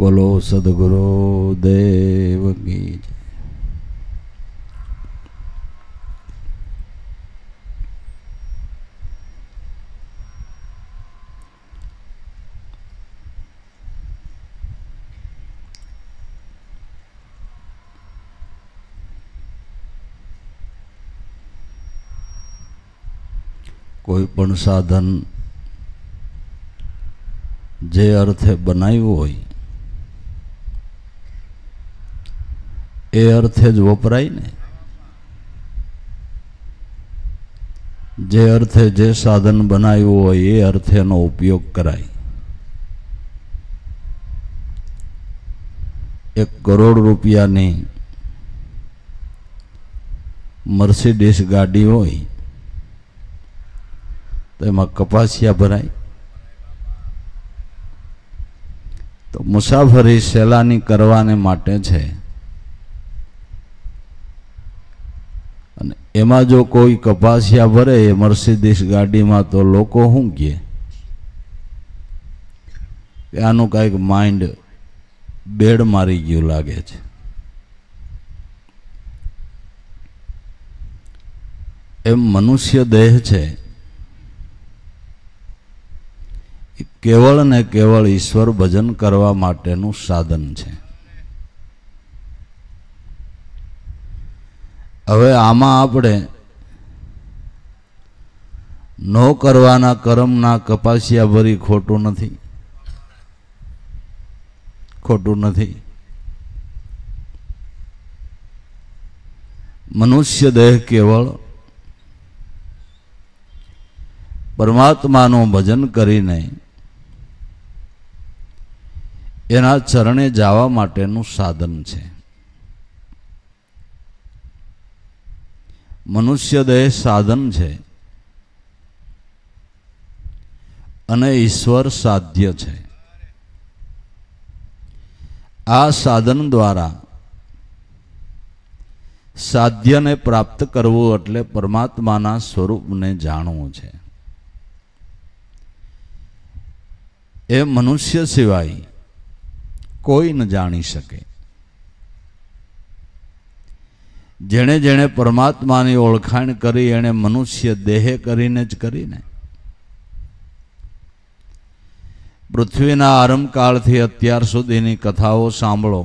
બોલો સદગુરુ દેવ કોઈ પણ સાધન જે અર્થે બનાવ્યું હોય એ અર્થે જ વપરાય ને જે અર્થે જે સાધન બનાવ્યું હોય એ અર્થે એનો ઉપયોગ કરાય એક કરોડ રૂપિયાની મર્સિડીસ ગાડી હોય તો એમાં કપાસિયા ભરાય તો મુસાફરી સેલાની કરવાને માટે છે એમાં જો કોઈ કપાસિયા ભરે એ મર્સિડીસ ગાડીમાં તો લોકો શું કહે આનું કાંઈક માઇન્ડ બેડ મારી ગયું લાગે છે એમ મનુષ્ય દેહ છે કેવળ ને કેવળ ઈશ્વર ભજન કરવા માટેનું સાધન છે હવે આમાં આપણે ન કરવાના કર્મના કપાસિયા ભરી ખોટું નથી ખોટું નથી મનુષ્ય દેહ કેવળ પરમાત્માનું ભજન કરીને એના ચરણે જવા માટેનું સાધન છે મનુષ્ય દેહ સાધન છે અને ઈશ્વર સાધ્ય છે આ સાધન દ્વારા સાધ્યને પ્રાપ્ત કરવું એટલે પરમાત્માના સ્વરૂપને જાણવું છે એ મનુષ્ય સિવાય કોઈ ન જાણી શકે જેણે જેણે પરમાત્માની ઓળખાણ કરી એણે મનુષ્ય દેહે કરીને જ કરીને પૃથ્વીના આરંભકાળથી અત્યાર સુધીની કથાઓ સાંભળો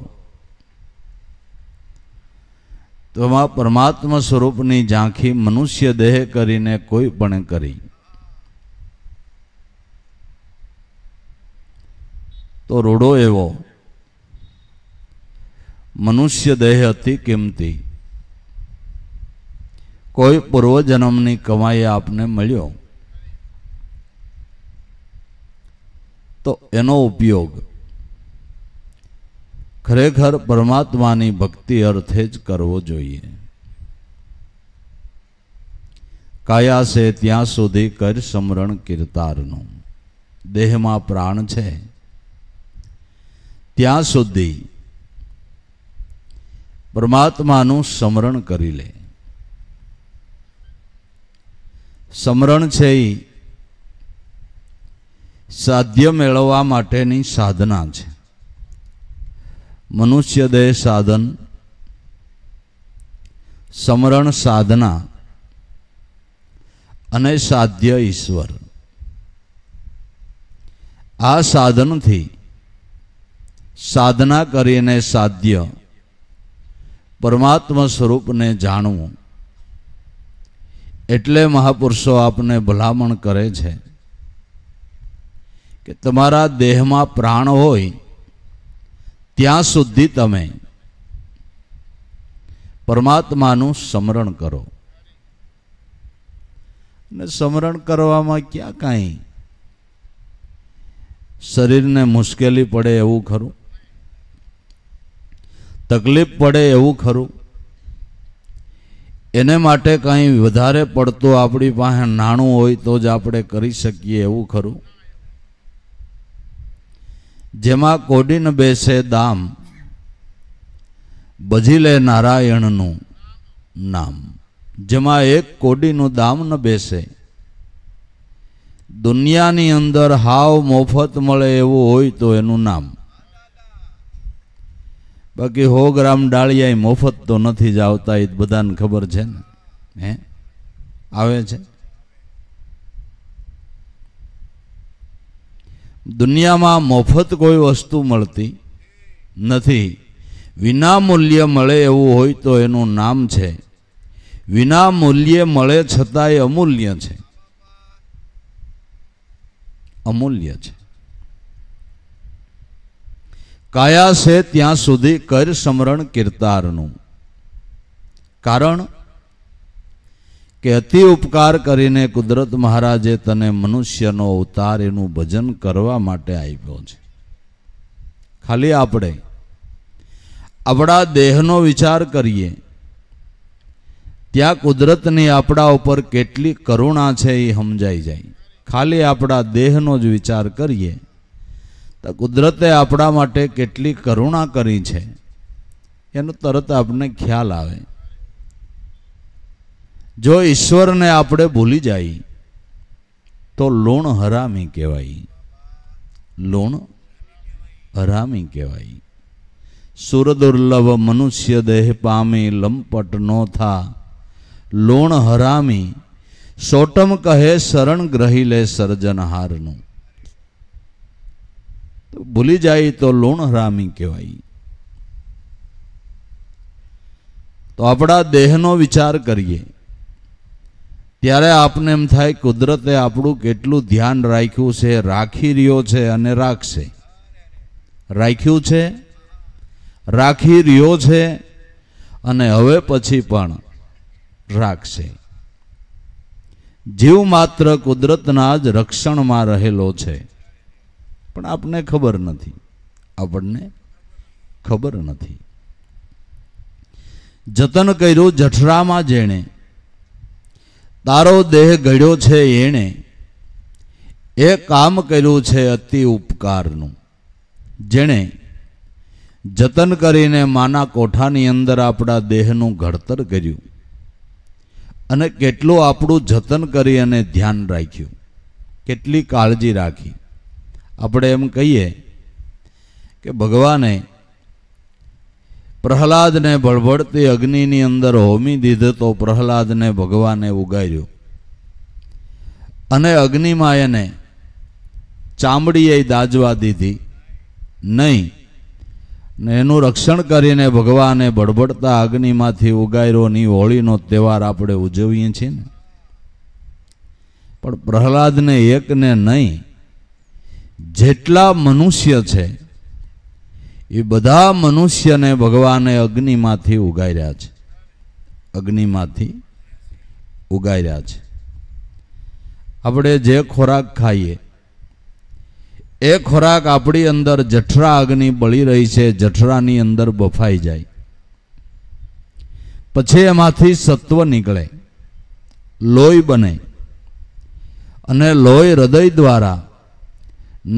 તો એમાં પરમાત્મા સ્વરૂપની ઝાંખી મનુષ્ય દેહ કરીને કોઈ પણ કરી તો રૂડો એવો મનુષ્ય દેહ હતી કિંમતી કોઈ પૂર્વજન્મની કમાઈ આપને મળ્યો તો એનો ઉપયોગ ખરેખર પરમાત્માની ભક્તિ અર્થે જ કરવો જોઈએ કાયા છે ત્યાં સુધી કર સમરણ કીર્તારનું દેહમાં પ્રાણ છે ત્યાં સુધી પરમાત્માનું સમરણ કરી લે સમરણ છે એ સાધ્ય મેળવવા માટેની સાધના છે મનુષ્ય દેહ સાધન સમરણ સાધના અને સાધ્ય ઈશ્વર આ સાધનથી સાધના કરીને સાધ્ય પરમાત્મા સ્વરૂપને જાણવું એટલે મહાપુરુષો આપને ભલામણ કરે છે કે તમારા દેહમાં પ્રાણ હોય ત્યાં સુધી તમે પરમાત્માનું સ્મરણ કરો ને સ્મરણ કરવામાં ક્યાં કાંઈ શરીરને મુશ્કેલી પડે એવું ખરું તકલીફ પડે એવું ખરું એને માટે કંઈ વધારે પડતું આપણી પાસે નાણું હોય તો જ આપણે કરી શકીએ એવું ખરું જેમાં કોડીન બેસે દામ બજી લે નારાયણનું નામ જેમાં એક કોડીનું દામ ન બેસે દુનિયાની અંદર હાવ મોફત મળે એવું હોય તો એનું નામ બાકી હો ગ્રામ ડાળિયા મફત તો નથી જ આવતા એ બધાને ખબર છે ને હે આવે છે દુનિયામાં મફત કોઈ વસ્તુ મળતી નથી વિના મૂલ્ય મળે એવું હોય તો એનું નામ છે વિના મૂલ્યે મળે છતાં એ અમૂલ્ય છે અમૂલ્ય છે કાયા છે ત્યાં સુધી કર સમરણ કિર્તારનું કારણ કે અતિ ઉપકાર કરીને કુદરત મહારાજે તને મનુષ્યનો અવતાર એનું ભજન કરવા માટે આપ્યો છે ખાલી આપણે આપણા દેહનો વિચાર કરીએ ત્યાં કુદરતની આપણા ઉપર કેટલી કરુણા છે એ સમજાઈ જાય ખાલી આપણા દેહનો જ વિચાર કરીએ તો કુદરતે આપણા માટે કેટલી કરુણા કરી છે એનો તરત આપણને ખ્યાલ આવે જો ઈશ્વરને આપણે ભૂલી જાય તો લોણ હરામી કહેવાય લોણ હરામી કહેવાય સુર દુર્લભ મનુષ્ય દેહ પામી લંપટ નો થા લોણ હરામી સોટમ કહે શરણ ગ્રહી લે સર્જનહારનું ભૂલી જાય તો લોણ હરામી કહેવાય તો આપણા દેહનો વિચાર કરીએ ત્યારે આપને એમ થાય કુદરતે આપણું કેટલું ધ્યાન રાખ્યું છે રાખી રહ્યો છે અને રાખશે રાખ્યું છે રાખી રહ્યો છે અને હવે પછી પણ રાખશે જીવ માત્ર કુદરતના જ રક્ષણમાં રહેલો છે પણ આપને ખબર નથી આપણને ખબર નથી જતન કર્યું જઠરામાં જેણે તારો દેહ ઘડ્યો છે એણે એ કામ કર્યું છે અતિ ઉપકારનું જેણે જતન કરીને માના કોઠાની અંદર આપણા દેહનું ઘડતર કર્યું અને કેટલું આપણું જતન કરી અને ધ્યાન રાખ્યું કેટલી કાળજી રાખી આપણે એમ કહીએ કે ભગવાને પ્રહલાદને ભળભળતી અગ્નિની અંદર હોમી દીધો તો પ્રહલાદને ભગવાને ઉગાડ્યો અને અગ્નિમાં એને ચામડીએ દાજવા દીધી નહીં ને એનું રક્ષણ કરીને ભગવાને ભડભડતા અગ્નિમાંથી ઉગાયરોની હોળીનો તહેવાર આપણે ઉજવીએ છીએ ને પણ પ્રહલાદને એકને નહીં જેટલા મનુષ્ય છે એ બધા મનુષ્યને ભગવાને અગ્નિમાંથી રહ્યા છે અગ્નિમાંથી ઉગાર્યા છે આપણે જે ખોરાક ખાઈએ એ ખોરાક આપણી અંદર જઠરા અગ્નિ બળી રહી છે જઠરાની અંદર બફાઈ જાય પછી એમાંથી સત્વ નીકળે લોહી બને અને લોહી હૃદય દ્વારા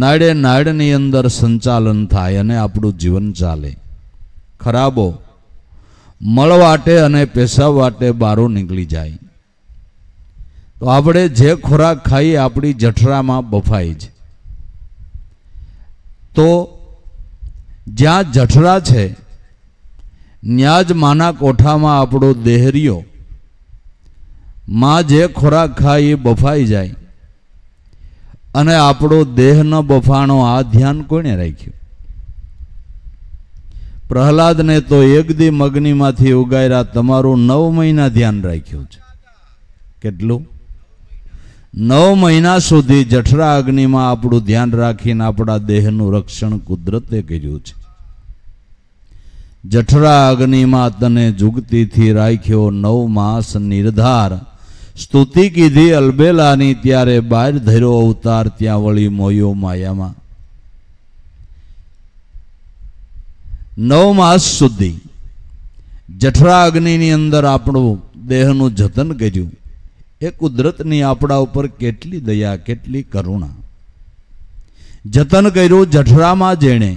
નાડે નાડની અંદર સંચાલન થાય અને આપણું જીવન ચાલે ખરાબો મળવાટે અને પેશાબ વાટે બારો નીકળી જાય તો આપણે જે ખોરાક ખાઈએ આપણી જઠરામાં બફાય છે તો જ્યાં જઠરા છે ન્યાજ માના કોઠામાં આપણો દેહરિયો માં જે ખોરાક ખાય એ બફાઈ જાય અને આપણો દેહનો બફાણો આ ધ્યાન કોણે રાખ્યું પ્રહલાદને તો એક દી મગનીમાંથી ઉગાયરા તમારું નવ મહિના ધ્યાન રાખ્યું છે કેટલું નવ મહિના સુધી જઠરા અગ્નિમાં આપણું ધ્યાન રાખીને આપણા દેહનું રક્ષણ કુદરતે કર્યું છે જઠરા અગ્નિમાં તને જુગતીથી રાખ્યો નવ માસ નિર્ધાર સ્તુતિ કીધી અલબેલાની ત્યારે બહાર ધર્યો અવતાર ત્યાં વળી મોયો માયામાં નવ માસ સુધી જઠરા અગ્નિની અંદર આપણું દેહનું જતન કર્યું એ કુદરતની આપણા ઉપર કેટલી દયા કેટલી કરુણા જતન કર્યું જઠરામાં જેણે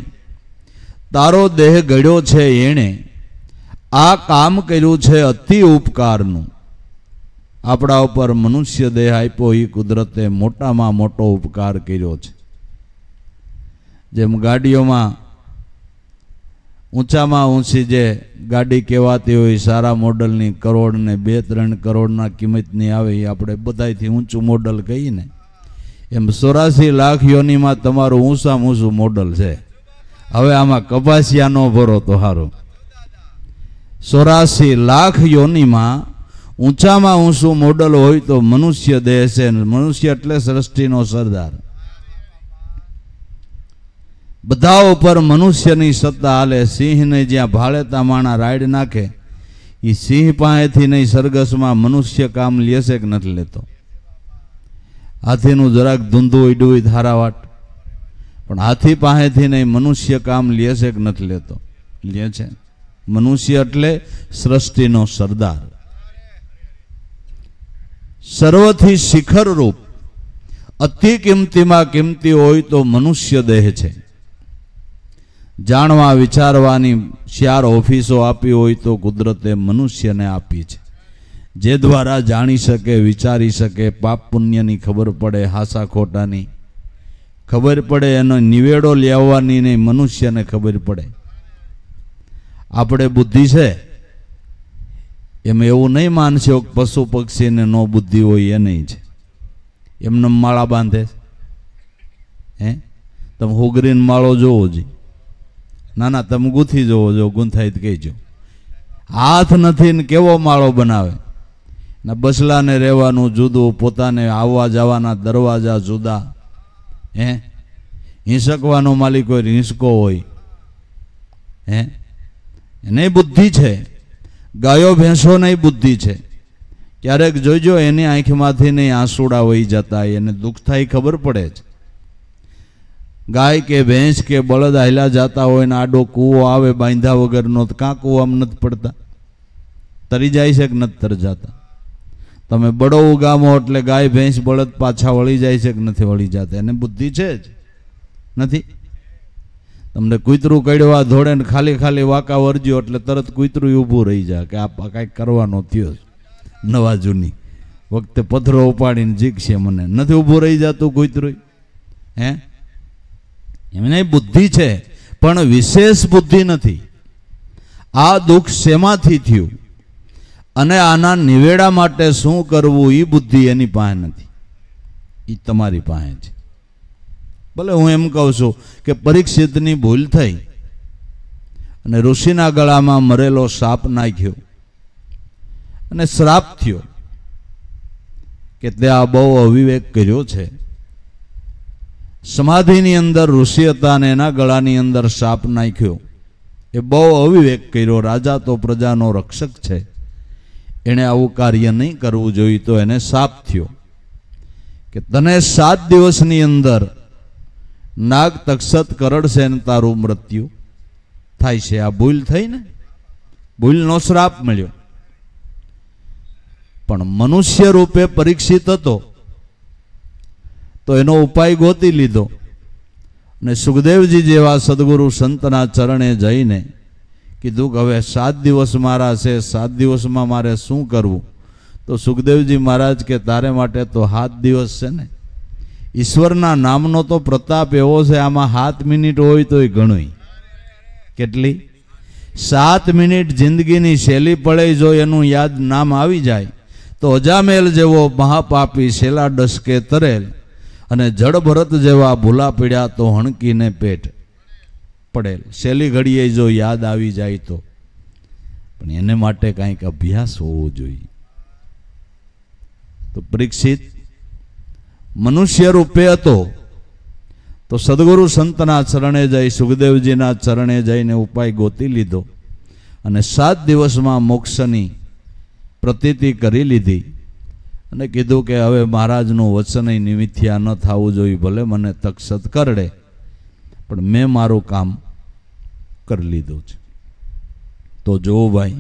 તારો દેહ ગળ્યો છે એણે આ કામ કર્યું છે અતિ ઉપકારનું આપણા ઉપર મનુષ્ય દેહ આપ્યો એ કુદરતે મોટામાં મોટો ઉપકાર કર્યો છે જેમ ગાડીઓમાં ઊંચામાં ઊંચી જે ગાડી કહેવાતી હોય સારા મોડલની કરોડ ને બે ત્રણ કરોડના કિંમતની આવે એ આપણે બધાથી ઊંચું મોડલ કહીને એમ ચોરાસી લાખ યોનીમાં તમારું ઊંચામાં ઊંચું મોડલ છે હવે આમાં કપાસિયા ન ભરો તો સારું ચોરાસી લાખ યોનીમાં ઊંચામાં ઊંચું મોડલ હોય તો મનુષ્ય દેહ છે મનુષ્ય એટલે સૃષ્ટિનો સરદાર બધા ઉપર મનુષ્યની સત્તા હાલે સિંહને જ્યાં ભાળેતા માણા રાઈડ નાખે એ સિંહ પાસેથી નહીં સરગસમાં મનુષ્ય કામ લેશે કે નથી લેતો હાથીનું જરાક ધૂંધું ઈડું ધારાવાટ પણ હાથી પાસેથી નહીં મનુષ્ય કામ લેશે કે નથી લેતો લે છે મનુષ્ય એટલે સૃષ્ટિનો સરદાર સર્વથી શિખર રૂપ અતિ કિંમતીમાં કિંમતી હોય તો મનુષ્ય દેહ છે જાણવા વિચારવાની શિયાર ઓફિસો આપી હોય તો કુદરતે મનુષ્યને આપી છે જે દ્વારા જાણી શકે વિચારી શકે પાપ પુણ્યની ખબર પડે હાસા ખોટાની ખબર પડે એનો નિવેડો લેવાની નહીં મનુષ્યને ખબર પડે આપણે બુદ્ધિ છે એમ એવું નહીં માનશો પશુ પક્ષીને નો બુદ્ધિ હોય એ નહીં છે એમને માળા બાંધે હે તમે હુગરીન માળો જોવો જોઈએ ના ના તમે ગૂંથી જોવો જો ગુંથાઈ કહેજો હાથ નથી ને કેવો માળો બનાવે ને બસલાને રહેવાનું જુદું પોતાને આવવા જવાના દરવાજા જુદા હે હિંસકવાનો માલિક હોય હિંસકો હોય હે એને બુદ્ધિ છે ગાયો ભેંસોની બુદ્ધિ છે ક્યારેક જોઈજો એની આંખમાંથી નહીં આંસુડા વહી જતા એને દુઃખ થાય ખબર પડે છે ગાય કે ભેંસ કે બળદ હાલા જતા હોય ને આડો કૂવો આવે બાંધા વગરનો કાં કૂવામ નથી પડતા તરી જાય છે કે નથી તર જતા તમે બળો ઉગામો એટલે ગાય ભેંસ બળદ પાછા વળી જાય છે કે નથી વળી જતા એને બુદ્ધિ છે જ નથી તમને કૂતરું કડ્યું આ ધોળે ખાલી ખાલી વાંકા વરજ્યો એટલે તરત કૂતરું ઊભું રહી જાય કે આ કાંઈક કરવાનો થયો નવા જૂની વખતે પથરો ઉપાડીને જીકશે મને નથી ઊભું રહી જતું કૂતરું હે એમને બુદ્ધિ છે પણ વિશેષ બુદ્ધિ નથી આ દુઃખ શેમાંથી થયું અને આના નિવેડા માટે શું કરવું એ બુદ્ધિ એની પાસે નથી એ તમારી પાસે છે ભલે હું એમ કહું છું કે પરીક્ષિતની ભૂલ થઈ અને ઋષિના ગળામાં મરેલો સાપ નાખ્યો અને શ્રાપ થયો કે તે આ બહુ અવિવેક કર્યો છે સમાધિની અંદર ઋષિ હતા અને એના ગળાની અંદર સાપ નાખ્યો એ બહુ અવિવેક કર્યો રાજા તો પ્રજાનો રક્ષક છે એણે આવું કાર્ય નહીં કરવું જોઈએ તો એને સાપ થયો કે તને સાત દિવસની અંદર નાગ તક્ષત કરડશે ને તારું મૃત્યુ થાય છે આ ભૂલ થઈ ને ભૂલનો શ્રાપ મળ્યો પણ મનુષ્ય રૂપે પરીક્ષિત હતો તો એનો ઉપાય ગોતી લીધો અને સુખદેવજી જેવા સદગુરુ સંતના ચરણે જઈને કીધું કે હવે સાત દિવસ મારા છે સાત દિવસમાં મારે શું કરવું તો સુખદેવજી મહારાજ કે તારે માટે તો સાત દિવસ છે ને ઈશ્વરના નામનો તો પ્રતાપ એવો છે આમાં સાત મિનિટ હોય તો એ ઘણું કેટલી સાત મિનિટ જિંદગીની શૈલી પડે જો એનું યાદ નામ આવી જાય તો અજામેલ જેવો મહાપાપી શેલા ડસકે તરેલ અને જળભરત જેવા ભૂલા પીડ્યા તો હણકીને પેટ પડેલ શેલી ઘડીએ જો યાદ આવી જાય તો પણ એને માટે કાંઈક અભ્યાસ હોવો જોઈએ તો પરીક્ષિત મનુષ્ય રૂપે હતો તો સદગુરુ સંતના ચરણે જઈ સુખદેવજીના ચરણે જઈને ઉપાય ગોતી લીધો અને સાત દિવસમાં મોક્ષની પ્રતીતિ કરી લીધી અને કીધું કે હવે મહારાજનું વચનય નિમિથ્યા ન થવું જોઈએ ભલે મને તક્ષત કરડે પણ મેં મારું કામ કરી લીધું છે તો જુઓ ભાઈ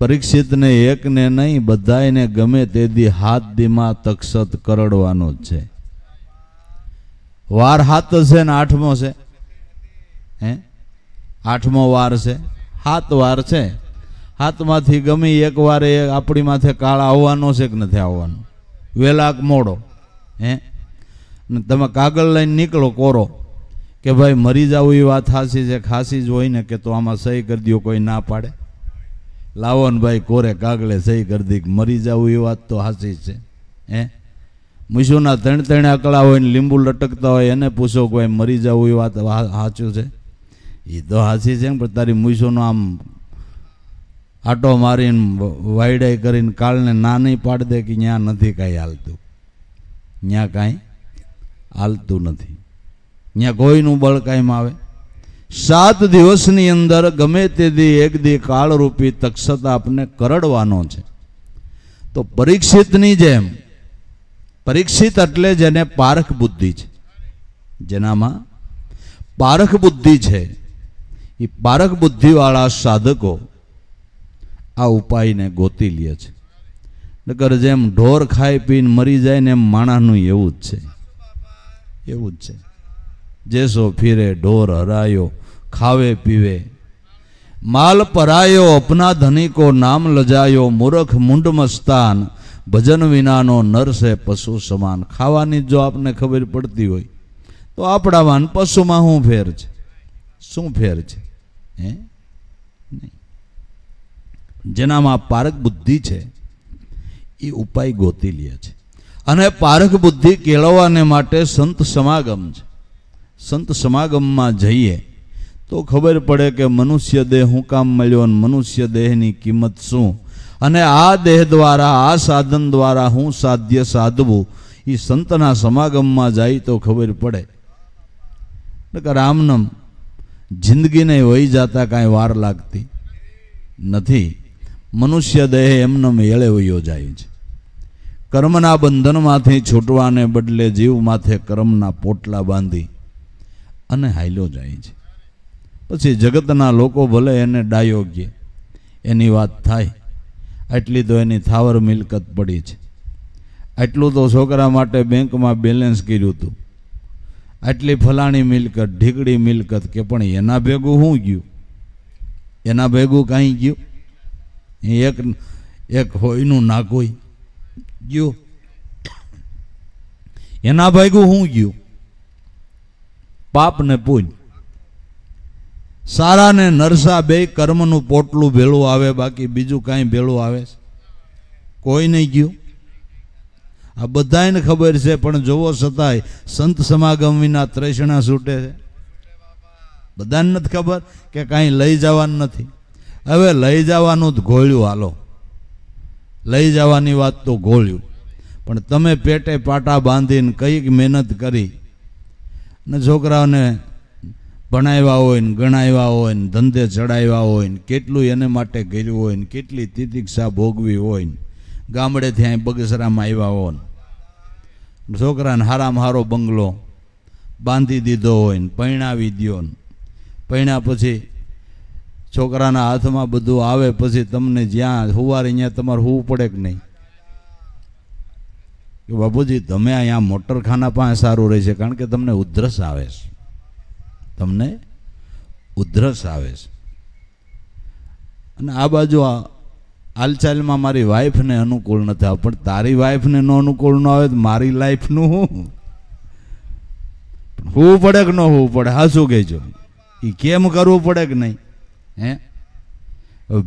પરીક્ષિતને એકને નહીં બધાને ગમે તે દી હાથ દીમાં તક્ષત કરડવાનો જ છે વાર હાથ છે ને આઠમો છે હે આઠમો વાર છે હાથ વાર છે હાથમાંથી ગમે એક વાર એ આપણી માથે કાળ આવવાનો છે કે નથી આવવાનો વેલાક મોડો હે ને તમે કાગળ લઈને નીકળો કોરો કે ભાઈ મરી જાવ એ વાત હાસી છે ખાંસી જ હોય ને કે તો આમાં સહી કરી દો કોઈ ના પાડે લાવણભાઈ કોરે કાગળે સહી કરી દી મરી જવું એ વાત તો હાસી છે હે મૂછોના ત્રણ ત્રણ આકડા હોય ને લીંબુ લટકતા હોય એને પૂછો કોઈ મરી જવું એ વાત સાચું છે એ તો હાસી છે પણ તારી મૂછોનો આમ આટો મારીને વાયડાઈ કરીને કાળને ના નહીં પાડી દે કે ત્યાં નથી કાંઈ હાલતું ત્યાં કાંઈ હાલતું નથી ત્યાં કોઈનું બળ કાંઈમાં આવે સાત દિવસની અંદર ગમે તે દી એક દી કાળરૂપી તક્ષત આપને કરડવાનો છે તો પરીક્ષિતની જેમ પરીક્ષિત એટલે જેને પારખ બુદ્ધિ છે જેનામાં પારખ બુદ્ધિ છે એ પારખ બુદ્ધિવાળા સાધકો આ ઉપાયને ગોતી લે છે નકર જેમ ઢોર ખાઈ પીને મરી જાય ને એમ માણાનું એવું જ છે એવું જ છે જેસો ફીરે ઢોર હરાયો ખાવે પીવે માલ પરાયો અપના ધનિકો નામ લજાયો મૂર્ખ મુંડ મસ્તાન ભજન વિનાનો નરસે પશુ સમાન ખાવાની જો આપને ખબર પડતી હોય તો આપણામાં પશુમાં શું ફેર છે શું ફેર છે હે જેનામાં પારક બુદ્ધિ છે એ ઉપાય ગોતી લે છે અને પારક બુદ્ધિ કેળવવાને માટે સંત સમાગમ છે સંત સમાગમમાં જઈએ તો ખબર પડે કે મનુષ્ય દેહ હું કામ મળ્યો અને મનુષ્ય દેહની કિંમત શું અને આ દેહ દ્વારા આ સાધન દ્વારા હું સાધ્ય સાધવું એ સંતના સમાગમમાં જાય તો ખબર પડે કે રામનમ જિંદગીને વહી જતા કાંઈ વાર લાગતી નથી મનુષ્ય દેહ એમને મેળે વયો જાય છે કર્મના બંધનમાંથી છૂટવાને બદલે જીવ માથે કર્મના પોટલા બાંધી અને હાલ્યો જાય છે પછી જગતના લોકો ભલે એને ડાયો કહે એની વાત થાય આટલી તો એની થાવર મિલકત પડી છે એટલું તો છોકરા માટે બેંકમાં બેલેન્સ કર્યું હતું આટલી ફલાણી મિલકત ઢીકડી મિલકત કે પણ એના ભેગું શું ગયું એના ભેગું કાંઈ ગયું એ એક એક હોયનું ના કોઈ ગયું એના ભેગું શું ગયું પાપને ને પૂજ સારા ને નરસા બે કર્મનું પોટલું ભેળું આવે બાકી બીજું કાંઈ ભેળું આવે કોઈ નહીં ગયું આ બધાને ખબર છે પણ જોવો છતાંય સંત સમાગમ વિના ત્રેસણા છૂટે છે બધાને નથી ખબર કે કાંઈ લઈ જવાનું નથી હવે લઈ જવાનું જ ઘોળ્યું હાલો લઈ જવાની વાત તો ઘોળ્યું પણ તમે પેટે પાટા બાંધીને કંઈક મહેનત કરી ને છોકરાઓને ભણાવ્યા હોય ને ગણાવ્યા હોય ને ધંધે ચડાવ્યા હોય ને કેટલું એને માટે કર્યું હોય ને કેટલી તિતિક્ષા ભોગવી હોય ને ગામડેથી અહીં બગસરામાં આવ્યા હોય ને છોકરાને હારામાં હારો બંગલો બાંધી દીધો હોય ને પરણાવી દો ને પરણ્યા પછી છોકરાના હાથમાં બધું આવે પછી તમને જ્યાં હુવારે ત્યાં તમારે હોવું પડે કે નહીં કે બાપુજી તમે અહીંયા મોટરખાના પાસે સારું રહેશે કારણ કે તમને ઉધરસ આવે છે તમને ઉધરસ આવે છે અને આ બાજુ આ હાલચાલમાં મારી વાઈફને અનુકૂળ નથી આવે પણ તારી વાઈફને ન અનુકૂળ ન આવે તો મારી લાઈફનું હું હોવું પડે કે ન હોવું પડે હા શું કહેજો એ કેમ કરવું પડે કે નહીં હે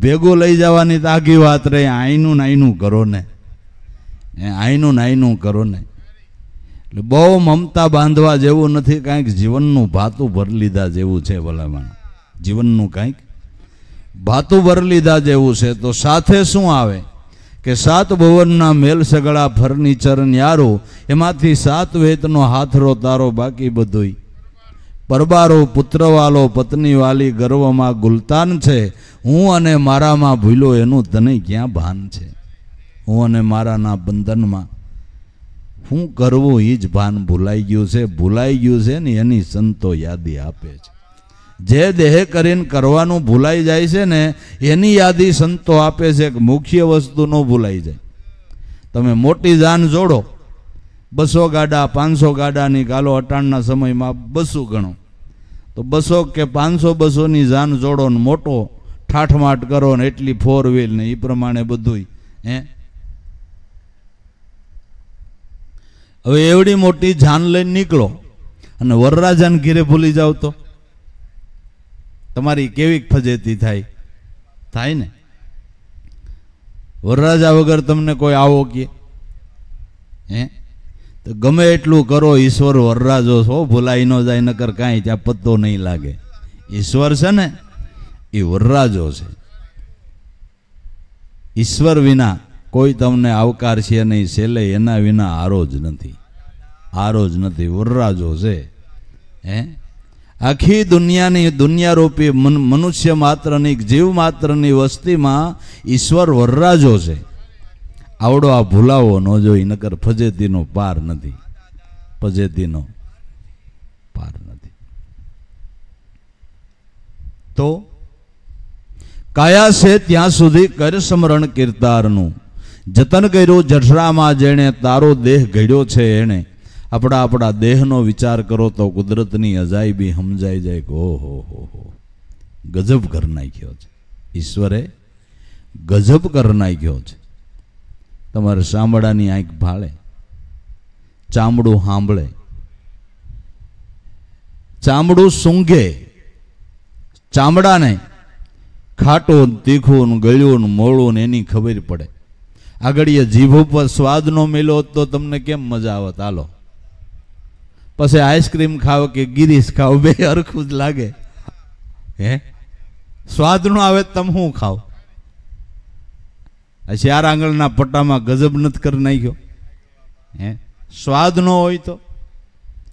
ભેગું લઈ જવાની તો આગી વાત રહી આઈનું નાઈનું કરો ને એ આઈનું નાઈનું કરો નહીં એટલે બહુ મમતા બાંધવા જેવું નથી કાંઈક જીવનનું ભાતું ભર લીધા જેવું છે ભલામણ જીવનનું કાંઈક ભાતું ભર લીધા જેવું છે તો સાથે શું આવે કે સાત ભુવનના મેલ સગડા ફર્નિચર ન્યારો એમાંથી સાત વેતનો હાથરો તારો બાકી બધોય પરબારો પુત્રવાલો પત્નીવાલી ગર્વમાં ગુલતાન છે હું અને મારામાં ભૂલો એનું તને ક્યાં ભાન છે હું અને મારાના બંધનમાં શું કરવું એ જ ભાન ભૂલાઈ ગયું છે ભૂલાઈ ગયું છે ને એની સંતો યાદી આપે છે જે દેહ કરીને કરવાનું ભૂલાઈ જાય છે ને એની યાદી સંતો આપે છે કે મુખ્ય વસ્તુ ન ભૂલાઈ જાય તમે મોટી જાન જોડો બસો ગાડા પાંચસો ગાડાની કાલો અટાણના સમયમાં બસો ગણો તો બસો કે પાંચસો બસોની જાન જોડો ને મોટો ઠાઠમાટ કરો ને એટલી ફોર વ્હીલ ને એ પ્રમાણે બધું હે હવે એવડી મોટી જાન લઈને નીકળો અને વરરાજાને ઘીરે ભૂલી જાવ તો તમારી કેવી ફજેતી થાય થાય ને વરરાજા વગર તમને કોઈ આવો કે હે તો ગમે એટલું કરો ઈશ્વર વરરાજો છો ભૂલાઈ ન જાય નકર કાંઈ ત્યાં પત્તો નહીં લાગે ઈશ્વર છે ને એ વરરાજો છે ઈશ્વર વિના કોઈ તમને આવકારશે નહીં છેલ્લે એના વિના આરો જ નથી આરો જ નથી વરરાજો છે હે આખી દુનિયાની દુનિયારૂપી મનુષ્ય માત્રની જીવ માત્રની વસ્તીમાં ઈશ્વર વરરાજો છે આવડો આ ભૂલાવો ન જોઈ નકર ફજેતીનો પાર નથી ફજેતીનો પાર નથી તો કાયા છે ત્યાં સુધી કર સ્મરણ કીર્તારનું જતન કર્યું જઠરામાં જેણે તારો દેહ ઘડ્યો છે એણે આપણા આપણા દેહનો વિચાર કરો તો કુદરતની અજાયબી સમજાઈ જાય કે ઓહો હો હો ગજબ કર નાખ્યો છે ઈશ્વરે ગજબ કર નાખ્યો છે તમારે ચામડાની આંખ ભાળે ચામડું સાંભળે ચામડું સૂંઘે ચામડાને ખાટું તીખું ગળ્યું મોળું એની ખબર પડે આગળ એ જીભ ઉપર સ્વાદનો મેલો તો તમને કેમ મજા આવત હાલો પછી આઈસ્ક્રીમ ખાવ કે ગીરીશ ખાવ બે હરખું જ લાગે હે સ્વાદનો આવે તમે શું ખાવ ચાર આંગળના પટ્ટામાં ગજબ નથી કરી નાખ્યો હે સ્વાદ ન હોય તો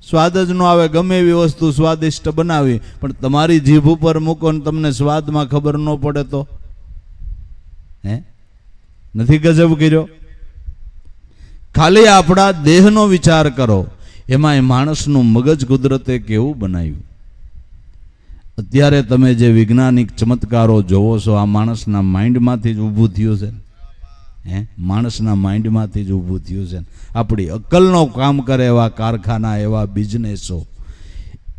સ્વાદ જ ન આવે ગમે એવી વસ્તુ સ્વાદિષ્ટ બનાવી પણ તમારી જીભ ઉપર મૂકો ને તમને સ્વાદમાં ખબર ન પડે તો હે નથી ગજબ કર્યો ખાલી આપણા દેહનો વિચાર કરો એમાં એ માણસનું મગજ કુદરતે કેવું બનાવ્યું અત્યારે તમે જે વૈજ્ઞાનિક ચમત્કારો જોવો છો આ માણસના માઇન્ડમાંથી જ ઊભું થયું છે હે માણસના માઇન્ડમાંથી જ ઊભું થયું છે આપણી અક્કલનો કામ કરે એવા કારખાના એવા બિઝનેસો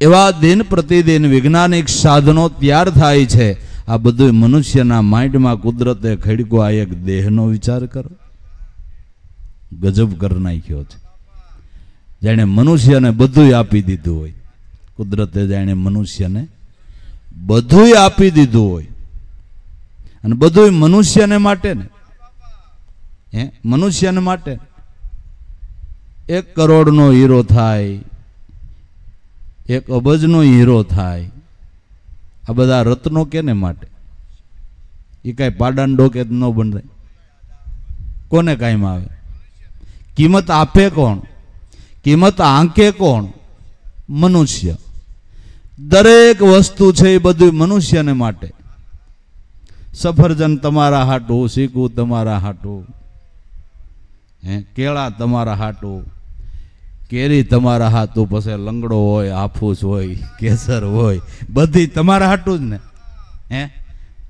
એવા દિન પ્રતિદિન વૈજ્ઞાનિક સાધનો તૈયાર થાય છે આ બધું મનુષ્યના માઇન્ડમાં કુદરતે ખડકો આ એક દેહનો વિચાર કરો ગજબ કરી નાખ્યો છે જેણે મનુષ્યને બધું આપી દીધું હોય કુદરતે જાણે મનુષ્યને બધું આપી દીધું હોય અને બધું મનુષ્યને માટે ને હે મનુષ્યને માટે એક કરોડનો હીરો થાય એક અબજનો હીરો થાય આ બધા રત્નો કેને માટે એ કાંઈ પાડાન ડોકે ન બંધાય કોને કાંઈમાં આવે કિંમત આપે કોણ કિંમત આંકે કોણ મનુષ્ય દરેક વસ્તુ છે એ બધું મનુષ્યને માટે સફરજન તમારા હાટું શીકું તમારા હાટું હે કેળા તમારા હાટું કેરી તમારા હાથ પછી લંગડો હોય હાફૂસ હોય કેસર હોય બધી તમારા હાટું જ ને હે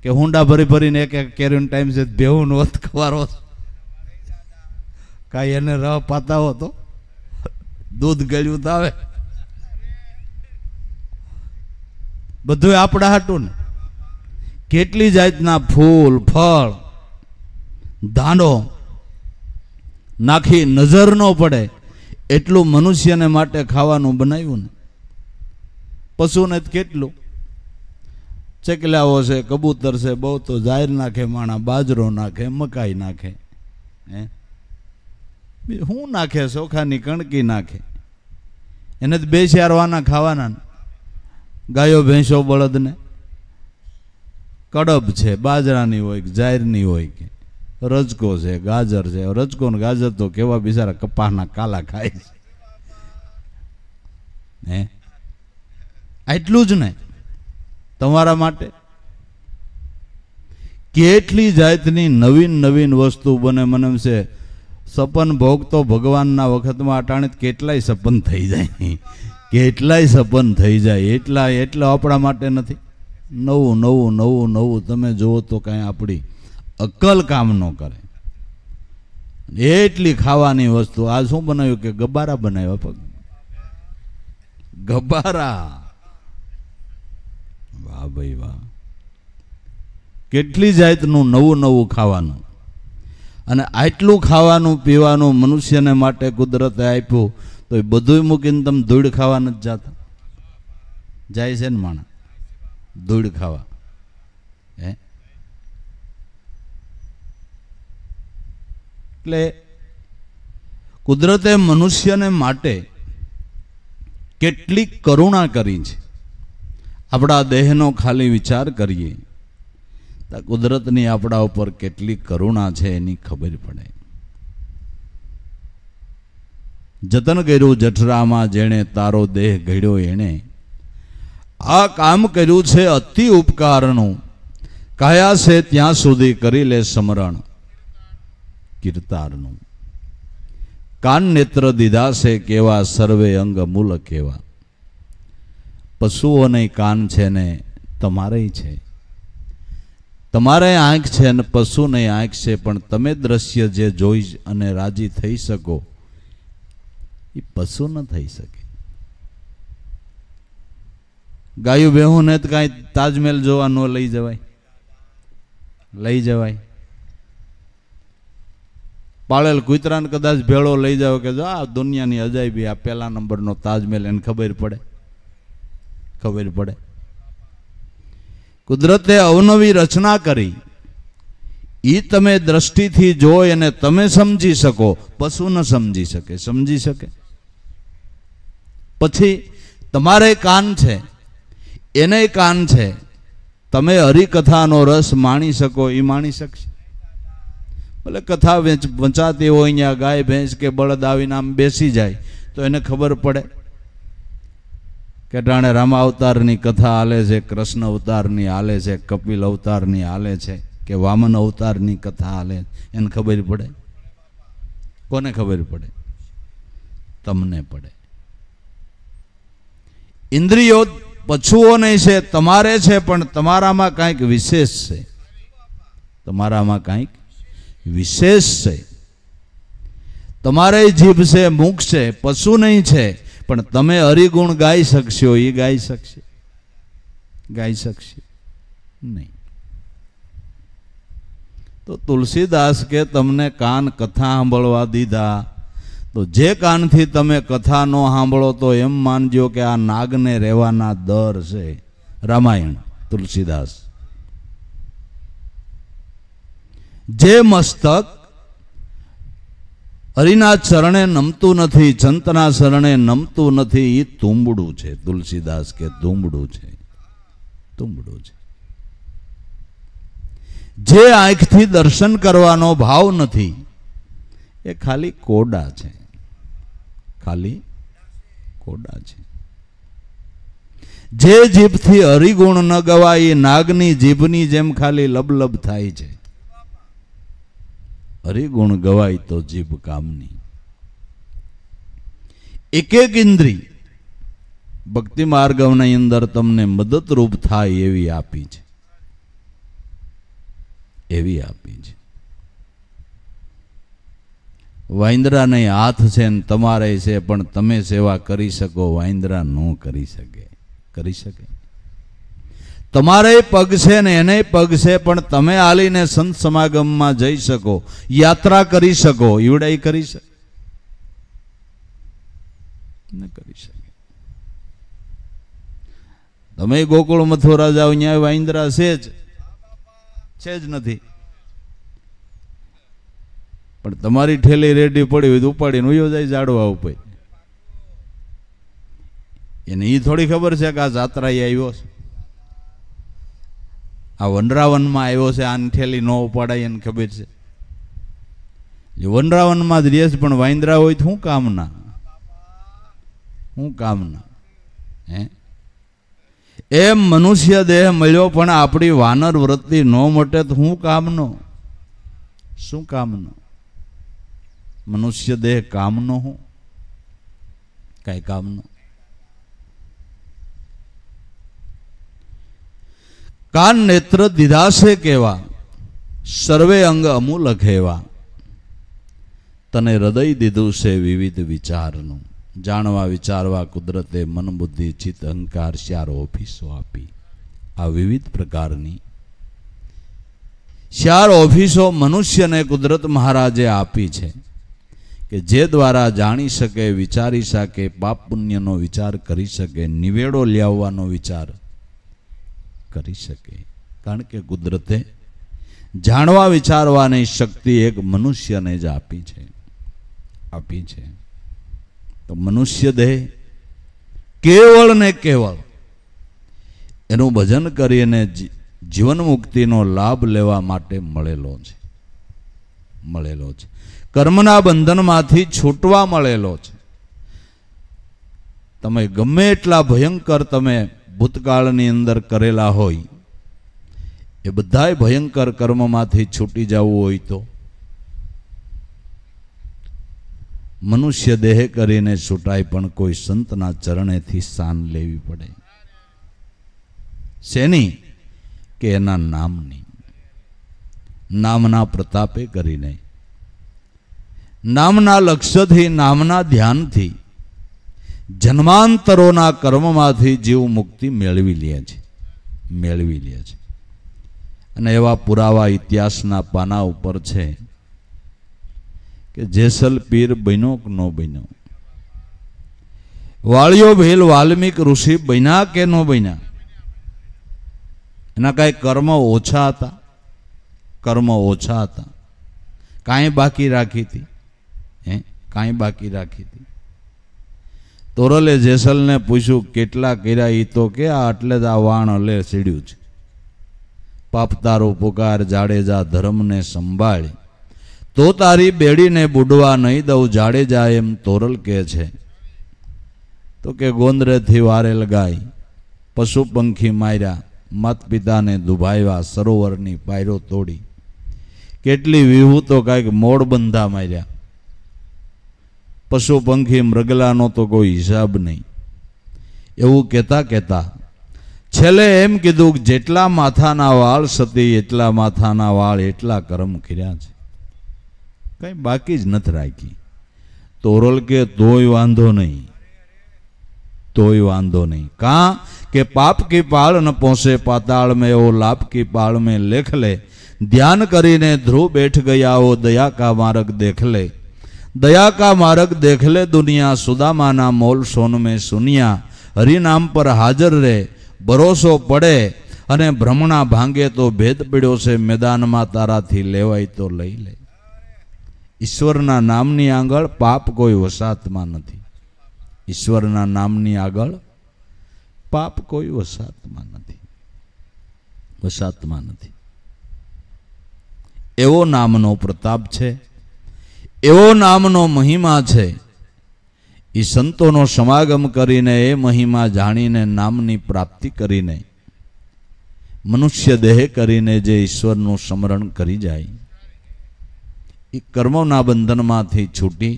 કે હુંડા ભરી ભરીને એક એક કેરીનો ટાઈમ છે ભેવું હોત ખવારો કાંઈ એને રહ પાતા હો તો દૂધ ગળ્યું તાવે આવે બધું આપણા હાટું ને કેટલી જાતના ફૂલ ફળ ધાનો નાખી નજર ન પડે એટલું મનુષ્યને માટે ખાવાનું બનાવ્યું ને પશુને કેટલું ચકલાઓ છે કબૂતર છે બહુ તો જાહેર નાખે માણા બાજરો નાખે મકાઈ નાખે હે હું નાખે ચોખાની કણકી નાખે એને તો બેસ્યારવાના ખાવાના ગાયો ભેંસો બળદને કડબ છે બાજરાની હોય કે જાહેરની હોય કે રજકો છે ગાજર છે રજકો ને ગાજર તો કેવા બિચારા કપાહના કાલા ખાય છે હે એટલું જ ને તમારા માટે કેટલી જાતની નવીન નવીન વસ્તુ બને મને એમ છે સપન ભોગતો ભગવાનના વખતમાં અટાણિત કેટલાય સપન થઈ જાય કેટલાય સપન થઈ જાય એટલા એટલા આપણા માટે નથી નવું નવું નવું નવું તમે જુઓ તો કાંઈ આપણી અકલ કામ ન કરે એટલી ખાવાની વસ્તુ આ શું બનાવ્યું કે ગબારા બનાવ્યા પગ ગબારા વાહ ભાઈ વાહ કેટલી જાતનું નવું નવું ખાવાનું અને આટલું ખાવાનું પીવાનું મનુષ્યને માટે કુદરતે આપ્યું તો એ બધું મૂકીને તમે ધૂળ ખાવા નથી જતા જાય છે ને માણા ધૂળ ખાવા એટલે કુદરતે મનુષ્યને માટે કેટલી કરુણા કરી છે આપણા દેહનો ખાલી વિચાર કરીએ તો કુદરતની આપણા ઉપર કેટલી કરુણા છે એની ખબર પડે જતન કર્યું જઠરામાં જેણે તારો દેહ ઘડ્યો એણે આ કામ કર્યું છે અતિ ઉપકારનું કયા છે ત્યાં સુધી કરી લે સ્મરણ કીર્તારનું કાન નેત્ર દીદાશે કેવા સર્વે અંગ મૂલ કેવા પશુઓને કાન છે ને તમારે છે તમારે આંખ છે અને પશુને આંખ છે પણ તમે દ્રશ્ય જે જોઈ અને રાજી થઈ શકો એ પશુ ન થઈ શકે ગાયું ને તો કાંઈ તાજમહેલ જોવા ન લઈ જવાય લઈ જવાય પાળેલ કુતરાને કદાચ ભેળો લઈ જાવ કે જો આ દુનિયાની અજાયબી આ પહેલા નંબરનો તાજમહેલ એને ખબર પડે ખબર પડે કુદરતે અવનવી રચના કરી એ તમે દ્રષ્ટિથી જોઈ અને તમે સમજી શકો પશુ ન સમજી શકે સમજી શકે પછી તમારે કાન છે એને કાન છે તમે હરિકથાનો રસ માણી શકો એ માણી શકશે એટલે કથા વેચ વંચાતી હોય અહીંયા ગાય ભેંસ કે બળદ આવીને આમ બેસી જાય તો એને ખબર પડે કે ટાણે રામ અવતારની કથા હાલે છે કૃષ્ણ અવતારની હાલે છે કપિલ અવતારની હાલે છે કે વામન અવતારની કથા હાલે એને ખબર પડે કોને ખબર પડે તમને પડે ઇન્દ્રિયો પછુઓ નહીં છે તમારે છે પણ તમારામાં કાંઈક વિશેષ છે તમારામાં કાંઈક વિશેષ છે તમારે જીભ છે મુખ છે પશુ નહીં છે પણ તમે હરિગુણ ગાઈ શકશો એ ગાઈ શકશે ગાઈ શકશે નહીં તો તુલસીદાસ કે તમને કાન કથા સાંભળવા દીધા તો જે કાનથી તમે કથા ન સાંભળો તો એમ માનજો કે આ નાગને રહેવાના દર છે રામાયણ તુલસીદાસ જે મસ્તક હરિના શરણે નમતું નથી જંતના શરણે નમતું નથી એ તુંબડું છે તુલસીદાસ કે તુંબડું છે તુંબડું છે જે આંખથી દર્શન કરવાનો ભાવ નથી એ ખાલી કોડા છે ખાલી કોડા છે જે જીભથી હરિગુણ ન ગવાય એ નાગની જીભની જેમ ખાલી લબલબ થાય છે હરિગુણ ગવાય તો જીભ કામની એક એક ઇન્દ્રી ભક્તિ માર્ગવની અંદર તમને મદદરૂપ થાય એવી આપી છે એવી આપી છે વાંદરાને હાથ છે ને તમારે છે પણ તમે સેવા કરી શકો વાંદરા ન કરી શકે કરી શકે તમારે પગ છે ને એને પગ છે પણ તમે આલીને સંત સમાગમમાં જઈ શકો યાત્રા કરી શકો ઈવડાઈ કરી શકે કરી શકે તમે ગોકુળ મથુરા જાઓ અહીંયા વાઇન્દ્રા છે જ છે જ નથી પણ તમારી ઠેલી રેડી પડી હોય તો ઉપાડીને ઉયો જાય જાડવા ઉપર એને એ થોડી ખબર છે કે આ જાત્રા આવ્યો છે આ વનરાવનમાં આવ્યો છે આની ઠેલી ન ઉપાડાય એને ખબર છે એ વનરાવનમાં જ રેસ પણ વાંદરા હોય તો શું કામના શું કામના હે એમ મનુષ્ય દેહ મળ્યો પણ આપણી વાનર વૃત્તિ ન મટે તો શું કામનો શું કામનો મનુષ્ય દેહ કામનો હું કાંઈ કામનો કાન નેત્ર દિધાશે કેવા સર્વે અંગ અમૂલક હેવા તને હૃદય દીધું છે વિવિધ વિચારનું જાણવા વિચારવા કુદરતે મન બુદ્ધિ ચિત્ત અહંકાર ચાર ઓફિસો આપી આ વિવિધ પ્રકારની ચાર ઓફિસો મનુષ્યને કુદરત મહારાજે આપી છે કે જે દ્વારા જાણી શકે વિચારી શકે પાપ પુણ્યનો વિચાર કરી શકે નિવેડો લ્યાવવાનો વિચાર કરી શકે કારણ કે કુદરતે જાણવા વિચારવાની શક્તિ એક મનુષ્યને જ આપી છે આપી છે તો મનુષ્ય દેહ કેવળ ને કેવળ એનું ભજન કરીને જીવન મુક્તિનો લાભ લેવા માટે મળેલો છે મળેલો છે કર્મના બંધનમાંથી છૂટવા મળેલો છે તમે ગમે એટલા ભયંકર તમે ભૂતકાળની અંદર કરેલા હોય એ બધાય ભયંકર કર્મમાંથી છૂટી જવું હોય તો મનુષ્ય દેહ કરીને છૂટાય પણ કોઈ સંતના ચરણેથી શાન લેવી પડે શેની કે એના નામની નામના પ્રતાપે કરીને નામના લક્ષ્યથી નામના ધ્યાનથી જન્માંતરોના કર્મમાંથી જીવ મુક્તિ મેળવી લે છે મેળવી લે છે અને એવા પુરાવા ઇતિહાસના પાના ઉપર છે કે જેસલ પીર બન્યો કે ન બન્યો વાળીઓ ભેલ વાલ્મિક ઋષિ બન્યા કે ન બન્યા એના કાંઈ કર્મ ઓછા હતા કર્મ ઓછા હતા કાંઈ બાકી રાખી હતી હે કાંઈ બાકી રાખી હતી તોરલે જેસલને પૂછ્યું કેટલા કર્યા એ તો કે આ એટલે જ આ વાણ અલે સીડ્યું છે પાપ તારો પુકાર જાડેજા ધર્મને સંભાળ તો તારી બેડીને બુડવા નહીં દઉં જાડેજા એમ તોરલ કે છે તો કે ગોંદરેથી વારેલ ગાય પશુ પંખી માર્યા માત પિતાને દુભાવ્યા સરોવરની પાયરો તોડી કેટલી વિહુ તો કાંઈક મોડ બંધા માર્યા પશુ પંખી મૃગલાનો તો કોઈ હિસાબ નહીં એવું કહેતા કહેતા છેલ્લે એમ કીધું કે જેટલા માથાના વાળ સતી એટલા માથાના વાળ એટલા કર્મ કર્યા છે કંઈ બાકી જ નથી રાખી તોરલ કે તોય વાંધો નહીં તોય વાંધો નહીં કાં કે પાપ કી પાળ ન પહોંચે પાતાળ મેં એવો લાપ કી પાળ મેં લેખ લે ધ્યાન કરીને ધ્રુવ બેઠ ગયા ઓ દયા કા માર્ગ દેખ લે દયા કા માર્ગ દેખલે દુનિયા સુદામાના મોલ સોન મેં સુનિયા હરિનામ પર હાજર રહે ભરોસો પડે અને ભ્રમણા ભાંગે તો ભેદ પીડ્યો છે મેદાનમાં તારાથી લેવાય તો લઈ લે ઈશ્વરના નામની આગળ પાપ કોઈ વસાતમાં નથી ઈશ્વરના નામની આગળ પાપ કોઈ વસાતમાં નથી વસાતમાં નથી એવો નામનો પ્રતાપ છે એવો નામનો મહિમા છે એ સંતોનો સમાગમ કરીને એ મહિમા જાણીને નામની પ્રાપ્તિ કરીને મનુષ્ય દેહ કરીને જે ઈશ્વરનું સ્મરણ કરી જાય એ કર્મોના બંધનમાંથી છૂટી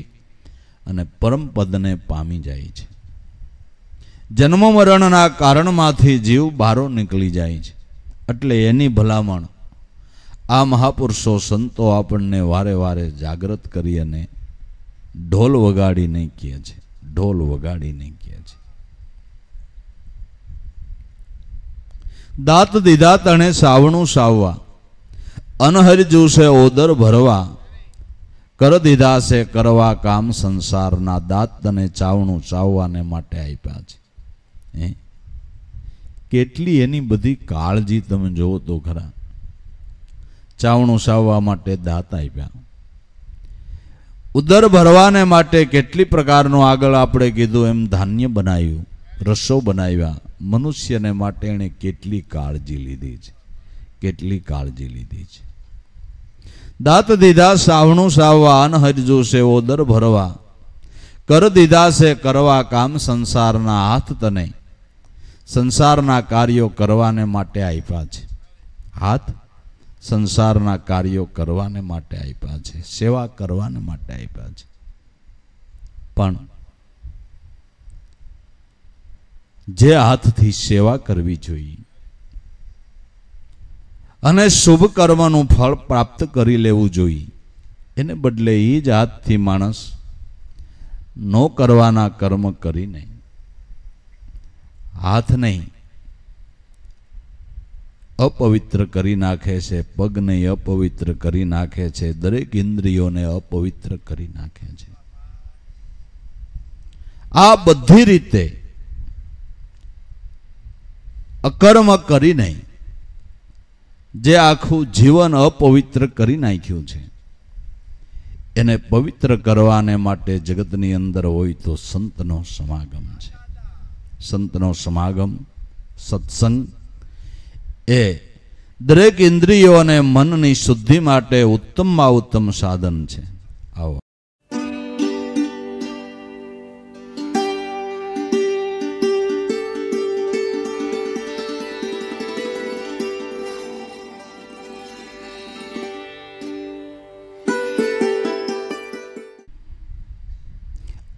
અને પરમપદને પામી જાય છે જન્મ મરણના કારણમાંથી જીવ બહારો નીકળી જાય છે એટલે એની ભલામણ આ મહાપુરુષો સંતો આપણને વારે વારે જાગૃત કરી અને ઢોલ વગાડીને કહે છે ઢોલ વગાડીને કહે છે દાંત દીધા તણે સાવણું સાવવા અનહર જુસે ઓદર ભરવા કર દીધા છે કરવા કામ સંસારના દાંત તને ચાવણું ચાવવાને માટે આપ્યા છે કેટલી એની બધી કાળજી તમે જોવો તો ખરા ચાવણું સાવવા માટે દાંત આપ્યા ઉદર ભરવાને માટે કેટલી પ્રકારનું આગળ આપણે કીધું એમ ધાન્ય બનાવ્યું રસો બનાવ્યા મનુષ્યને માટે એણે કેટલી કાળજી લીધી છે કેટલી કાળજી લીધી છે દાંત દીધા સાવણું સાવવા અન હરજુ છે ઓદર ભરવા કર દીધા છે કરવા કામ સંસારના હાથ તને સંસારના કાર્યો કરવાને માટે આપ્યા છે હાથ સંસારના કાર્યો કરવાને માટે આપ્યા છે સેવા કરવાને માટે આપ્યા છે પણ જે હાથથી સેવા કરવી જોઈએ અને શુભ કર્મનું ફળ પ્રાપ્ત કરી લેવું જોઈએ એને બદલે એ જ હાથથી માણસ નો કરવાના કર્મ કરીને હાથ નહીં અપવિત્ર કરી નાખે છે પગને અપવિત્ર કરી નાખે છે દરેક ઇન્દ્રિયોને અપવિત્ર કરી નાખે છે આ બધી રીતે અકર્મ કરીને જે આખું જીવન અપવિત્ર કરી નાખ્યું છે એને પવિત્ર કરવાને માટે જગતની અંદર હોય તો સંતનો સમાગમ છે સંતનો સમાગમ સત્સંગ એ દરેક ઇન્દ્રિયો અને મનની શુદ્ધિ માટે ઉત્તમમાં ઉત્તમ સાધન છે આવો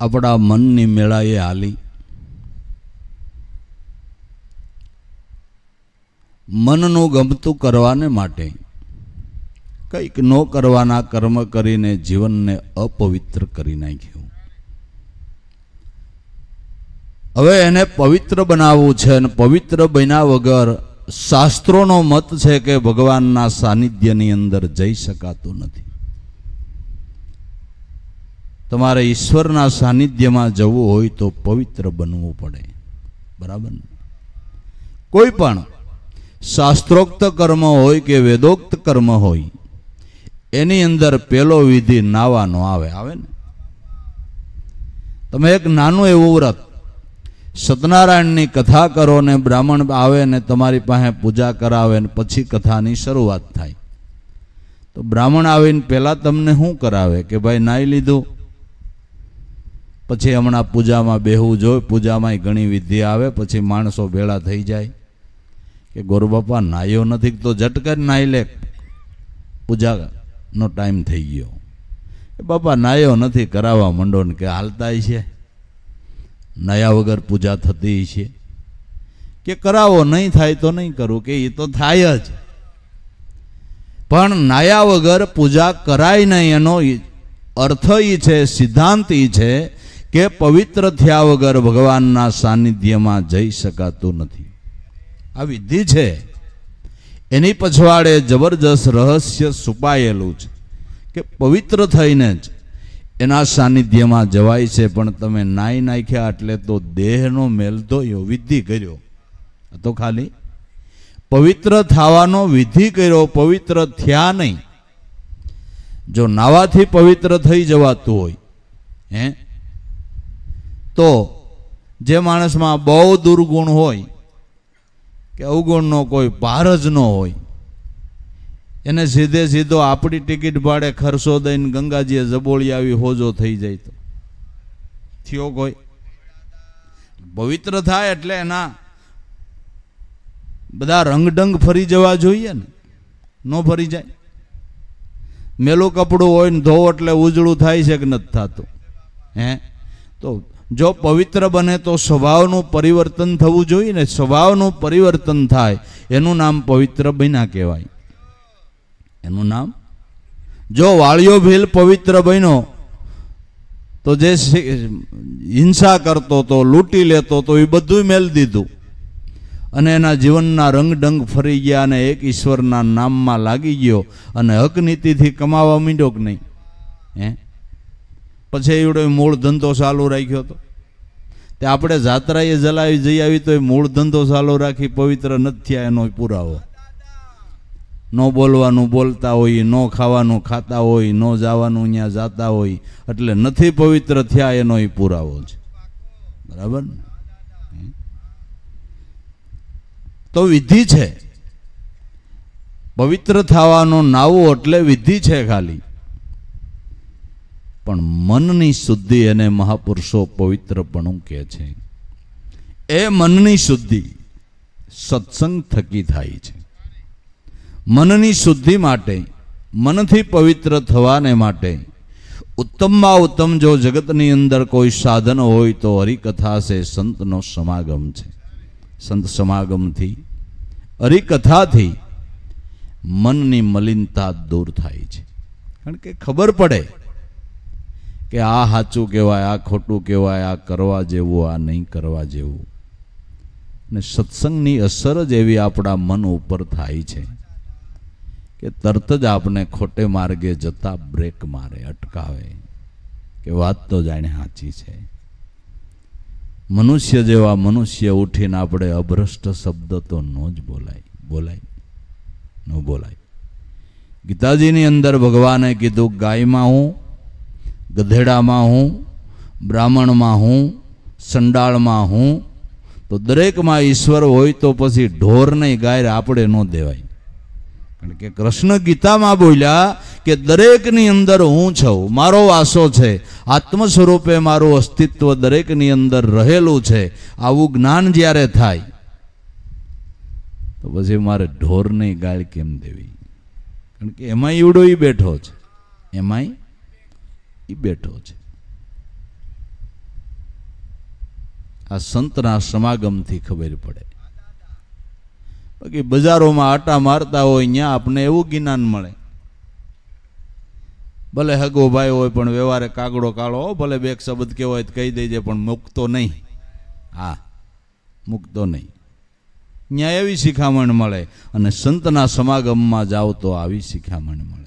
આપણા મનની મેળાએ હાલી મનનું ગમતું કરવાને માટે કંઈક ન કરવાના કર્મ કરીને જીવનને અપવિત્ર કરી નાખ્યું હવે એને પવિત્ર બનાવવું છે અને પવિત્ર બન્યા વગર શાસ્ત્રોનો મત છે કે ભગવાનના સાનિધ્યની અંદર જઈ શકાતું નથી તમારે ઈશ્વરના સાનિધ્યમાં જવું હોય તો પવિત્ર બનવું પડે બરાબર કોઈ પણ શાસ્ત્રોક્ત કર્મ હોય કે વેદોક્ત કર્મ હોય એની અંદર પેલો વિધિ નાવાનો આવે આવે ને તમે એક નાનું એવું વ્રત સત્યનારાયણની કથા કરો ને બ્રાહ્મણ આવે ને તમારી પાસે પૂજા કરાવે ને પછી કથાની શરૂઆત થાય તો બ્રાહ્મણ આવીને પહેલાં તમને શું કરાવે કે ભાઈ નાહી લીધું પછી હમણાં પૂજામાં બેહવું જોઈએ પૂજામાંય ઘણી વિધિ આવે પછી માણસો ભેળા થઈ જાય કે ગોરુ બાપા નાયો નથી તો ઝટકર નાહી લે પૂજાનો ટાઈમ થઈ ગયો એ બાપા નાયો નથી કરાવવા મંડો ને કે હાલતા છે નયા વગર પૂજા થતી છે કે કરાવો નહીં થાય તો નહીં કરું કે એ તો થાય જ પણ નાયા વગર પૂજા કરાય નહીં એનો અર્થ એ છે સિદ્ધાંત એ છે કે પવિત્ર થયા વગર ભગવાનના સાનિધ્યમાં જઈ શકાતું નથી આ વિધિ છે એની પછવાડે જબરજસ્ત રહસ્ય છુપાયેલું છે કે પવિત્ર થઈને જ એના સાનિધ્યમાં જવાય છે પણ તમે નાઈ નાખ્યા એટલે તો દેહનો મેલ તો ધોયો વિધિ કર્યો તો ખાલી પવિત્ર થવાનો વિધિ કર્યો પવિત્ર થયા નહીં જો નાવાથી પવિત્ર થઈ જવાતું હોય હે તો જે માણસમાં બહુ દુર્ગુણ હોય કે અવગુણનો કોઈ પાર જ ન હોય એને સીધે સીધો આપણી ટિકિટ ભાડે ખર્ચો દઈને ગંગાજીએ જબોળી આવી હોજો થઈ જાય તો થયો કોઈ પવિત્ર થાય એટલે એના બધા રંગડંગ ફરી જવા જોઈએ ને ન ફરી જાય મેલું કપડું હોય ને ધો એટલે ઉજળું થાય છે કે નથી થતું હે તો જો પવિત્ર બને તો સ્વભાવનું પરિવર્તન થવું જોઈએ ને સ્વભાવનું પરિવર્તન થાય એનું નામ પવિત્ર બન્યા કહેવાય એનું નામ જો વાળિયો ભીલ પવિત્ર બન્યો તો જે હિંસા કરતો હતો લૂંટી લેતો તો એ બધું મેલ દીધું અને એના જીવનના રંગઢંગ ફરી ગયા અને એક ઈશ્વરના નામમાં લાગી ગયો અને હકનીતિથી નીતિથી કમાવા માંડ્યો કે નહીં હે પછી એવડો મૂળ ધંધો ચાલુ રાખ્યો હતો તે આપણે જાત્રાએ જલાવી જઈ આવી તો એ મૂળ ધંધો ચાલુ રાખી પવિત્ર નથી થયા એનો પુરાવો ન બોલવાનું બોલતા હોય ન ખાવાનું ખાતા હોય ન જવાનું અહીંયા જાતા હોય એટલે નથી પવિત્ર થયા એનો એ પુરાવો છે બરાબર ને તો વિધિ છે પવિત્ર થવાનો નાવો એટલે વિધિ છે ખાલી પણ મનની શુદ્ધિ અને મહાપુરુષો પવિત્રપણું કહે છે એ મનની શુદ્ધિ સત્સંગ થકી થાય છે મનની શુદ્ધિ માટે મનથી પવિત્ર થવાને માટે ઉત્તમમાં ઉત્તમ જો જગતની અંદર કોઈ સાધન હોય તો હરિકથા છે સંતનો સમાગમ છે સંત સમાગમથી હરિકથાથી મનની મલિનતા દૂર થાય છે કારણ કે ખબર પડે કે આ સાચું કહેવાય આ ખોટું કહેવાય આ કરવા જેવું આ નહીં કરવા જેવું ને સત્સંગની અસર જ એવી આપણા મન ઉપર થાય છે કે તરત જ આપણે ખોટે માર્ગે જતા બ્રેક મારે અટકાવે કે વાત તો જાણે સાચી છે મનુષ્ય જેવા મનુષ્ય ઉઠીને આપણે અભ્રષ્ટ શબ્દ તો ન જ બોલાય બોલાય ન બોલાય ગીતાજીની અંદર ભગવાને કીધું ગાયમાં હું ગધેડામાં હું બ્રાહ્મણમાં હું સંડાળમાં હું તો દરેકમાં ઈશ્વર હોય તો પછી ઢોરને ગાયર આપણે ન દેવાય કારણ કે કૃષ્ણ ગીતામાં બોલ્યા કે દરેકની અંદર હું છું મારો વાસો છે આત્મ સ્વરૂપે મારું અસ્તિત્વ દરેકની અંદર રહેલું છે આવું જ્ઞાન જ્યારે થાય તો પછી મારે ઢોરની ગાય કેમ દેવી કારણ કે એમાંય ઉડોઈ બેઠો છે એમાંય એ બેઠો છે આ સંતના સમાગમથી ખબર પડે બાકી બજારોમાં આટા મારતા હોય ત્યાં આપણને એવું જ્ઞાન મળે ભલે હગો ભાઈ હોય પણ વ્યવહારે કાગડો કાળો ભલે બે શબ્દ કેવો હોય કહી દેજે પણ મૂકતો નહીં હા મૂકતો નહીં ત્યાં એવી શિખામણ મળે અને સંતના સમાગમમાં જાઓ તો આવી શિખામણ મળે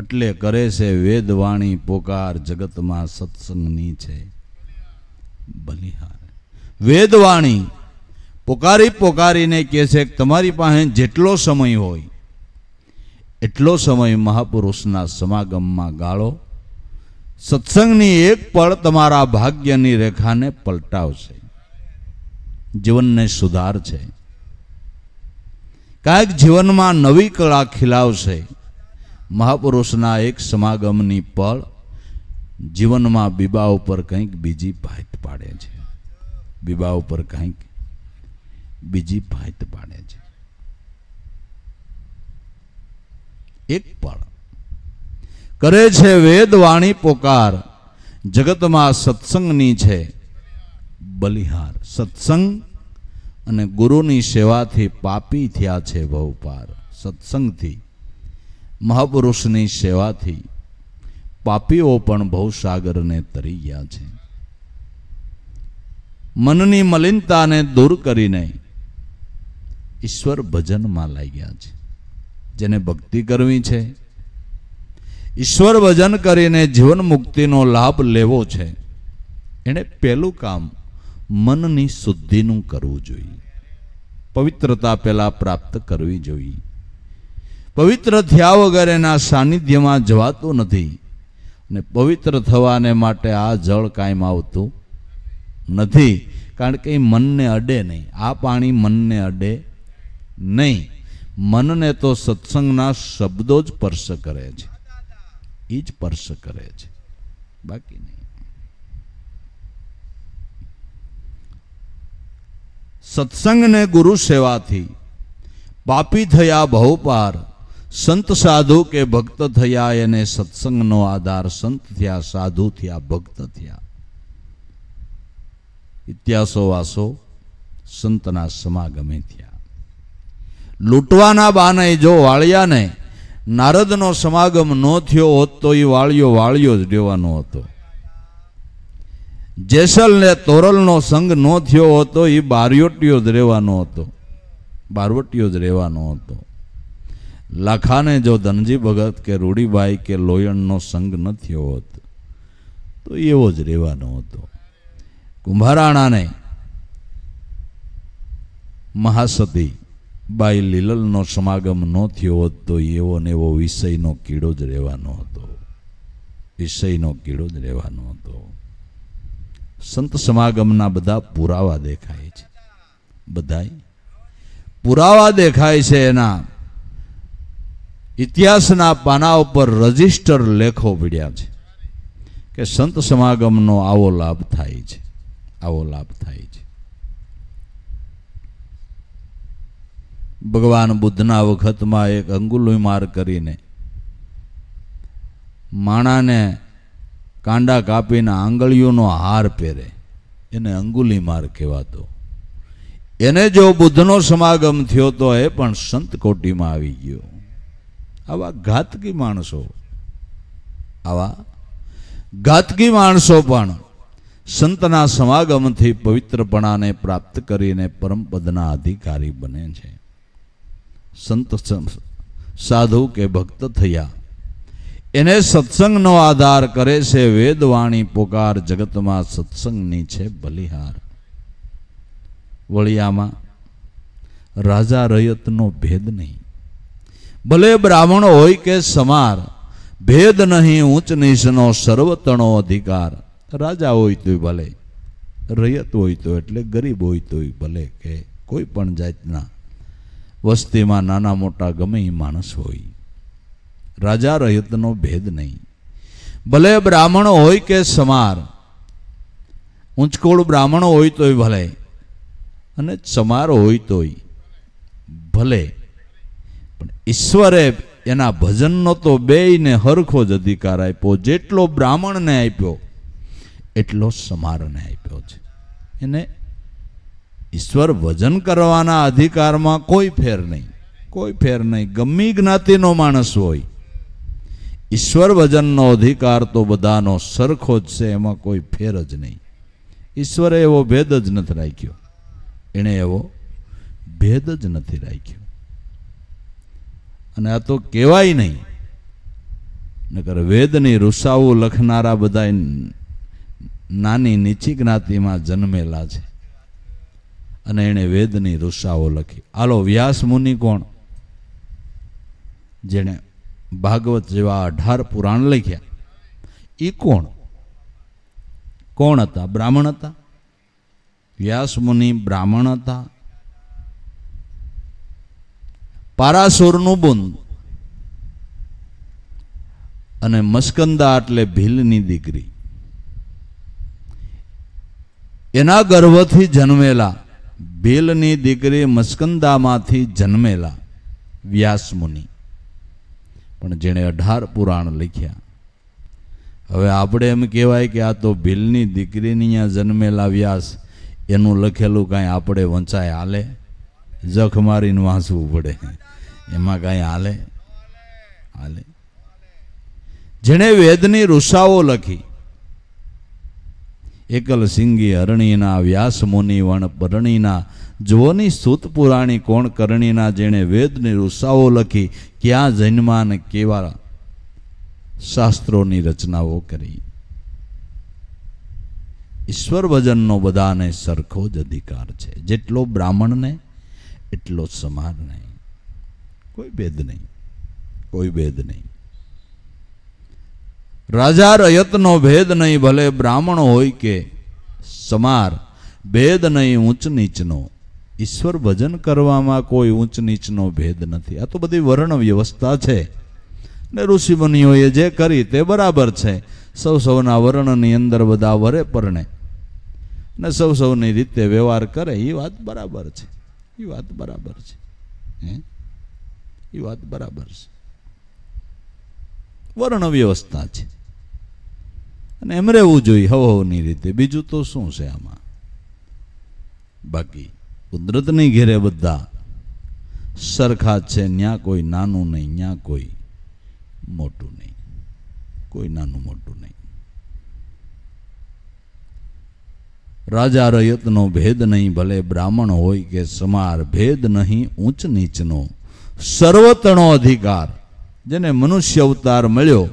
એટલે કરે છે વેદવાણી પોકાર જગતમાં સત્સંગની છે બલિહાર વેદવાણી પોકારી પોકારીને કહે છે કે તમારી પાસે જેટલો સમય હોય એટલો સમય મહાપુરુષના સમાગમમાં ગાળો સત્સંગની એક પળ તમારા ભાગ્યની રેખાને પલટાવશે જીવનને સુધાર છે કાંઈક જીવનમાં નવી કળા ખીલાવશે મહાપુરુષના એક સમાગમની પળ જીવનમાં બીબા ઉપર કંઈક બીજી ભાત પાડે છે બીબા ઉપર કંઈક બીજી ભાત પાડે છે એક પળ કરે છે વેદવાણી પોકાર જગતમાં સત્સંગની છે બલિહાર સત્સંગ અને ગુરુની સેવાથી પાપી થયા છે બહુ પાર સત્સંગથી મહાપુરુષની સેવાથી પાપીઓ પણ ભવસાગરને તરી ગયા છે મનની મલિનતાને દૂર કરીને ઈશ્વર ભજનમાં ગયા છે જેને ભક્તિ કરવી છે ઈશ્વર ભજન કરીને જીવન મુક્તિનો લાભ લેવો છે એણે પહેલું કામ મનની શુદ્ધિનું કરવું જોઈએ પવિત્રતા પહેલાં પ્રાપ્ત કરવી જોઈએ પવિત્ર થયા વગર એના સાનિધ્યમાં જવાતું નથી અને પવિત્ર થવાને માટે આ જળ કાયમ આવતું નથી કારણ કે એ મનને અડે નહીં આ પાણી મનને અડે નહીં મનને તો સત્સંગના શબ્દો જ સ્પર્શ કરે છે એ જ સ્પર્શ કરે છે બાકી નહીં સત્સંગને ગુરુ સેવાથી પાપી થયા બહુ પાર સંત સાધુ કે ભક્ત થયા એને સત્સંગનો આધાર સંત થયા સાધુ થયા ભક્ત થયા ઇતિહાસો વાસો સંતના સમાગમે થયા લૂંટવાના બાને જો વાળિયાને નારદનો સમાગમ ન થયો હોત તો એ વાળિયો વાળિયો જ રહેવાનો હતો જેસલને તોરલનો સંગ ન થયો હતો એ બારયોટીયો જ રહેવાનો હતો બારવટીયો જ રહેવાનો હતો લાખાને જો ધનજી ભગત કે રૂડીબાઈ કે લોયણનો સંગ ન થયો હોત તો એવો જ રહેવાનો હતો કુંભારાણાને મહાસતી બાઈ લીલલનો સમાગમ ન થયો હોત તો એવો ને એવો વિષયનો કીડો જ રહેવાનો હતો વિષયનો કીડો જ રહેવાનો હતો સંત સમાગમના બધા પુરાવા દેખાય છે બધાય પુરાવા દેખાય છે એના ઇતિહાસના પાના ઉપર રજિસ્ટર લેખો પીડ્યા છે કે સંત સમાગમનો આવો લાભ થાય છે આવો લાભ થાય છે ભગવાન બુદ્ધના વખતમાં એક અંગુલિમાર કરીને માણાને કાંડા કાપીને આંગળીઓનો હાર પહેરે એને અંગુલિમાર કહેવાતો એને જો બુદ્ધનો સમાગમ થયો તો એ પણ સંત કોટીમાં આવી ગયો આવા ઘાતકી માણસો આવા ઘાતકી માણસો પણ સંતના સમાગમથી પવિત્રપણાને પ્રાપ્ત કરીને પરમપદના અધિકારી બને છે સંત સાધુ કે ભક્ત થયા એને સત્સંગનો આધાર કરે છે વેદવાણી પોકાર જગતમાં સત્સંગની છે બલિહાર વળિયામાં રાજા રયતનો ભેદ નહીં ભલે બ્રાહ્મણ હોય કે સમાર ભેદ નહીં ઊંચ નીચનો સર્વતણો અધિકાર રાજા હોય તોય ભલે રૈયત હોય તો એટલે ગરીબ હોય તોય ભલે કે કોઈ પણ જાતના વસ્તીમાં નાના મોટા ગમે એ માણસ હોય રાજા રૈયતનો ભેદ નહીં ભલે બ્રાહ્મણ હોય કે સમાર ઊંચકોળ બ્રાહ્મણ હોય તોય ભલે અને સમાર હોય તોય ભલે ઈશ્વરે એના ભજનનો તો બેયને હરખો જ અધિકાર આપ્યો જેટલો બ્રાહ્મણને આપ્યો એટલો સમારને આપ્યો છે એને ઈશ્વર ભજન કરવાના અધિકારમાં કોઈ ફેર નહીં કોઈ ફેર નહીં ગમી જ્ઞાતિનો માણસ હોય ઈશ્વર ભજનનો અધિકાર તો બધાનો સરખો જ છે એમાં કોઈ ફેર જ નહીં ઈશ્વરે એવો ભેદ જ નથી રાખ્યો એણે એવો ભેદ જ નથી રાખ્યો અને આ તો કહેવાય નહીં નકર વેદની રુસાવું લખનારા બધા નાની નીચી જ્ઞાતિમાં જન્મેલા છે અને એણે વેદની રુસાઓ લખી આલો વ્યાસ મુનિ કોણ જેણે ભાગવત જેવા અઢાર પુરાણ લખ્યા એ કોણ કોણ હતા બ્રાહ્મણ હતા વ્યાસ મુનિ બ્રાહ્મણ હતા પારાસુરનું બોંદ અને મસ્કંદા એટલે ભીલની દીકરી એના ગર્ભથી જન્મેલા ભીલની દીકરી મસ્કંદામાંથી જન્મેલા વ્યાસ મુનિ પણ જેણે અઢાર પુરાણ લખ્યા હવે આપણે એમ કહેવાય કે આ તો ભીલની દીકરીની જન્મેલા વ્યાસ એનું લખેલું કાંઈ આપણે વંચાય હાલે જખ મારીને વાંચવું પડે એમાં કાંઈ હાલે હાલે જેણે વેદની ઋષાઓ લખી એકલ સિંગી અરણીના વ્યાસ મુનિ વણ પરણીના જોની સૂત પુરાણી કોણ કરણીના જેણે વેદની ઋષાઓ લખી ક્યાં જન્મા કેવા શાસ્ત્રોની રચનાઓ કરી ઈશ્વર ભજનનો બધાને સરખો જ અધિકાર છે જેટલો બ્રાહ્મણને એટલો સમાર નહીં કોઈ ભેદ નહીં કોઈ ભેદ નહીં રાજા રયતનો ભેદ નહીં ભલે બ્રાહ્મણ હોય કે સમાર ભેદ નહીં ઊંચ નીચનો ઈશ્વર ભજન કરવામાં કોઈ ઊંચ નીચનો ભેદ નથી આ તો બધી વર્ણ વ્યવસ્થા છે ને ઋષિમુનિઓએ જે કરી તે બરાબર છે સૌ સૌના વર્ણની અંદર બધા વરે પરણે ને સૌ સૌની રીતે વ્યવહાર કરે એ વાત બરાબર છે એ વાત બરાબર છે હે એ વાત બરાબર છે વર્ણ વ્યવસ્થા છે અને એમ રહેવું જોઈએ હવની રીતે બીજું તો શું છે આમાં બાકી કુદરતની ઘેરે બધા સરખા છે ન્યા કોઈ નાનું નહીં ન્યા કોઈ મોટું નહીં કોઈ નાનું મોટું નહીં રાજા રયતનો ભેદ નહીં ભલે બ્રાહ્મણ હોય કે સમાર ભેદ નહીં ઊંચ નીચનો સર્વતનો અધિકાર જેને મનુષ્ય અવતાર મળ્યો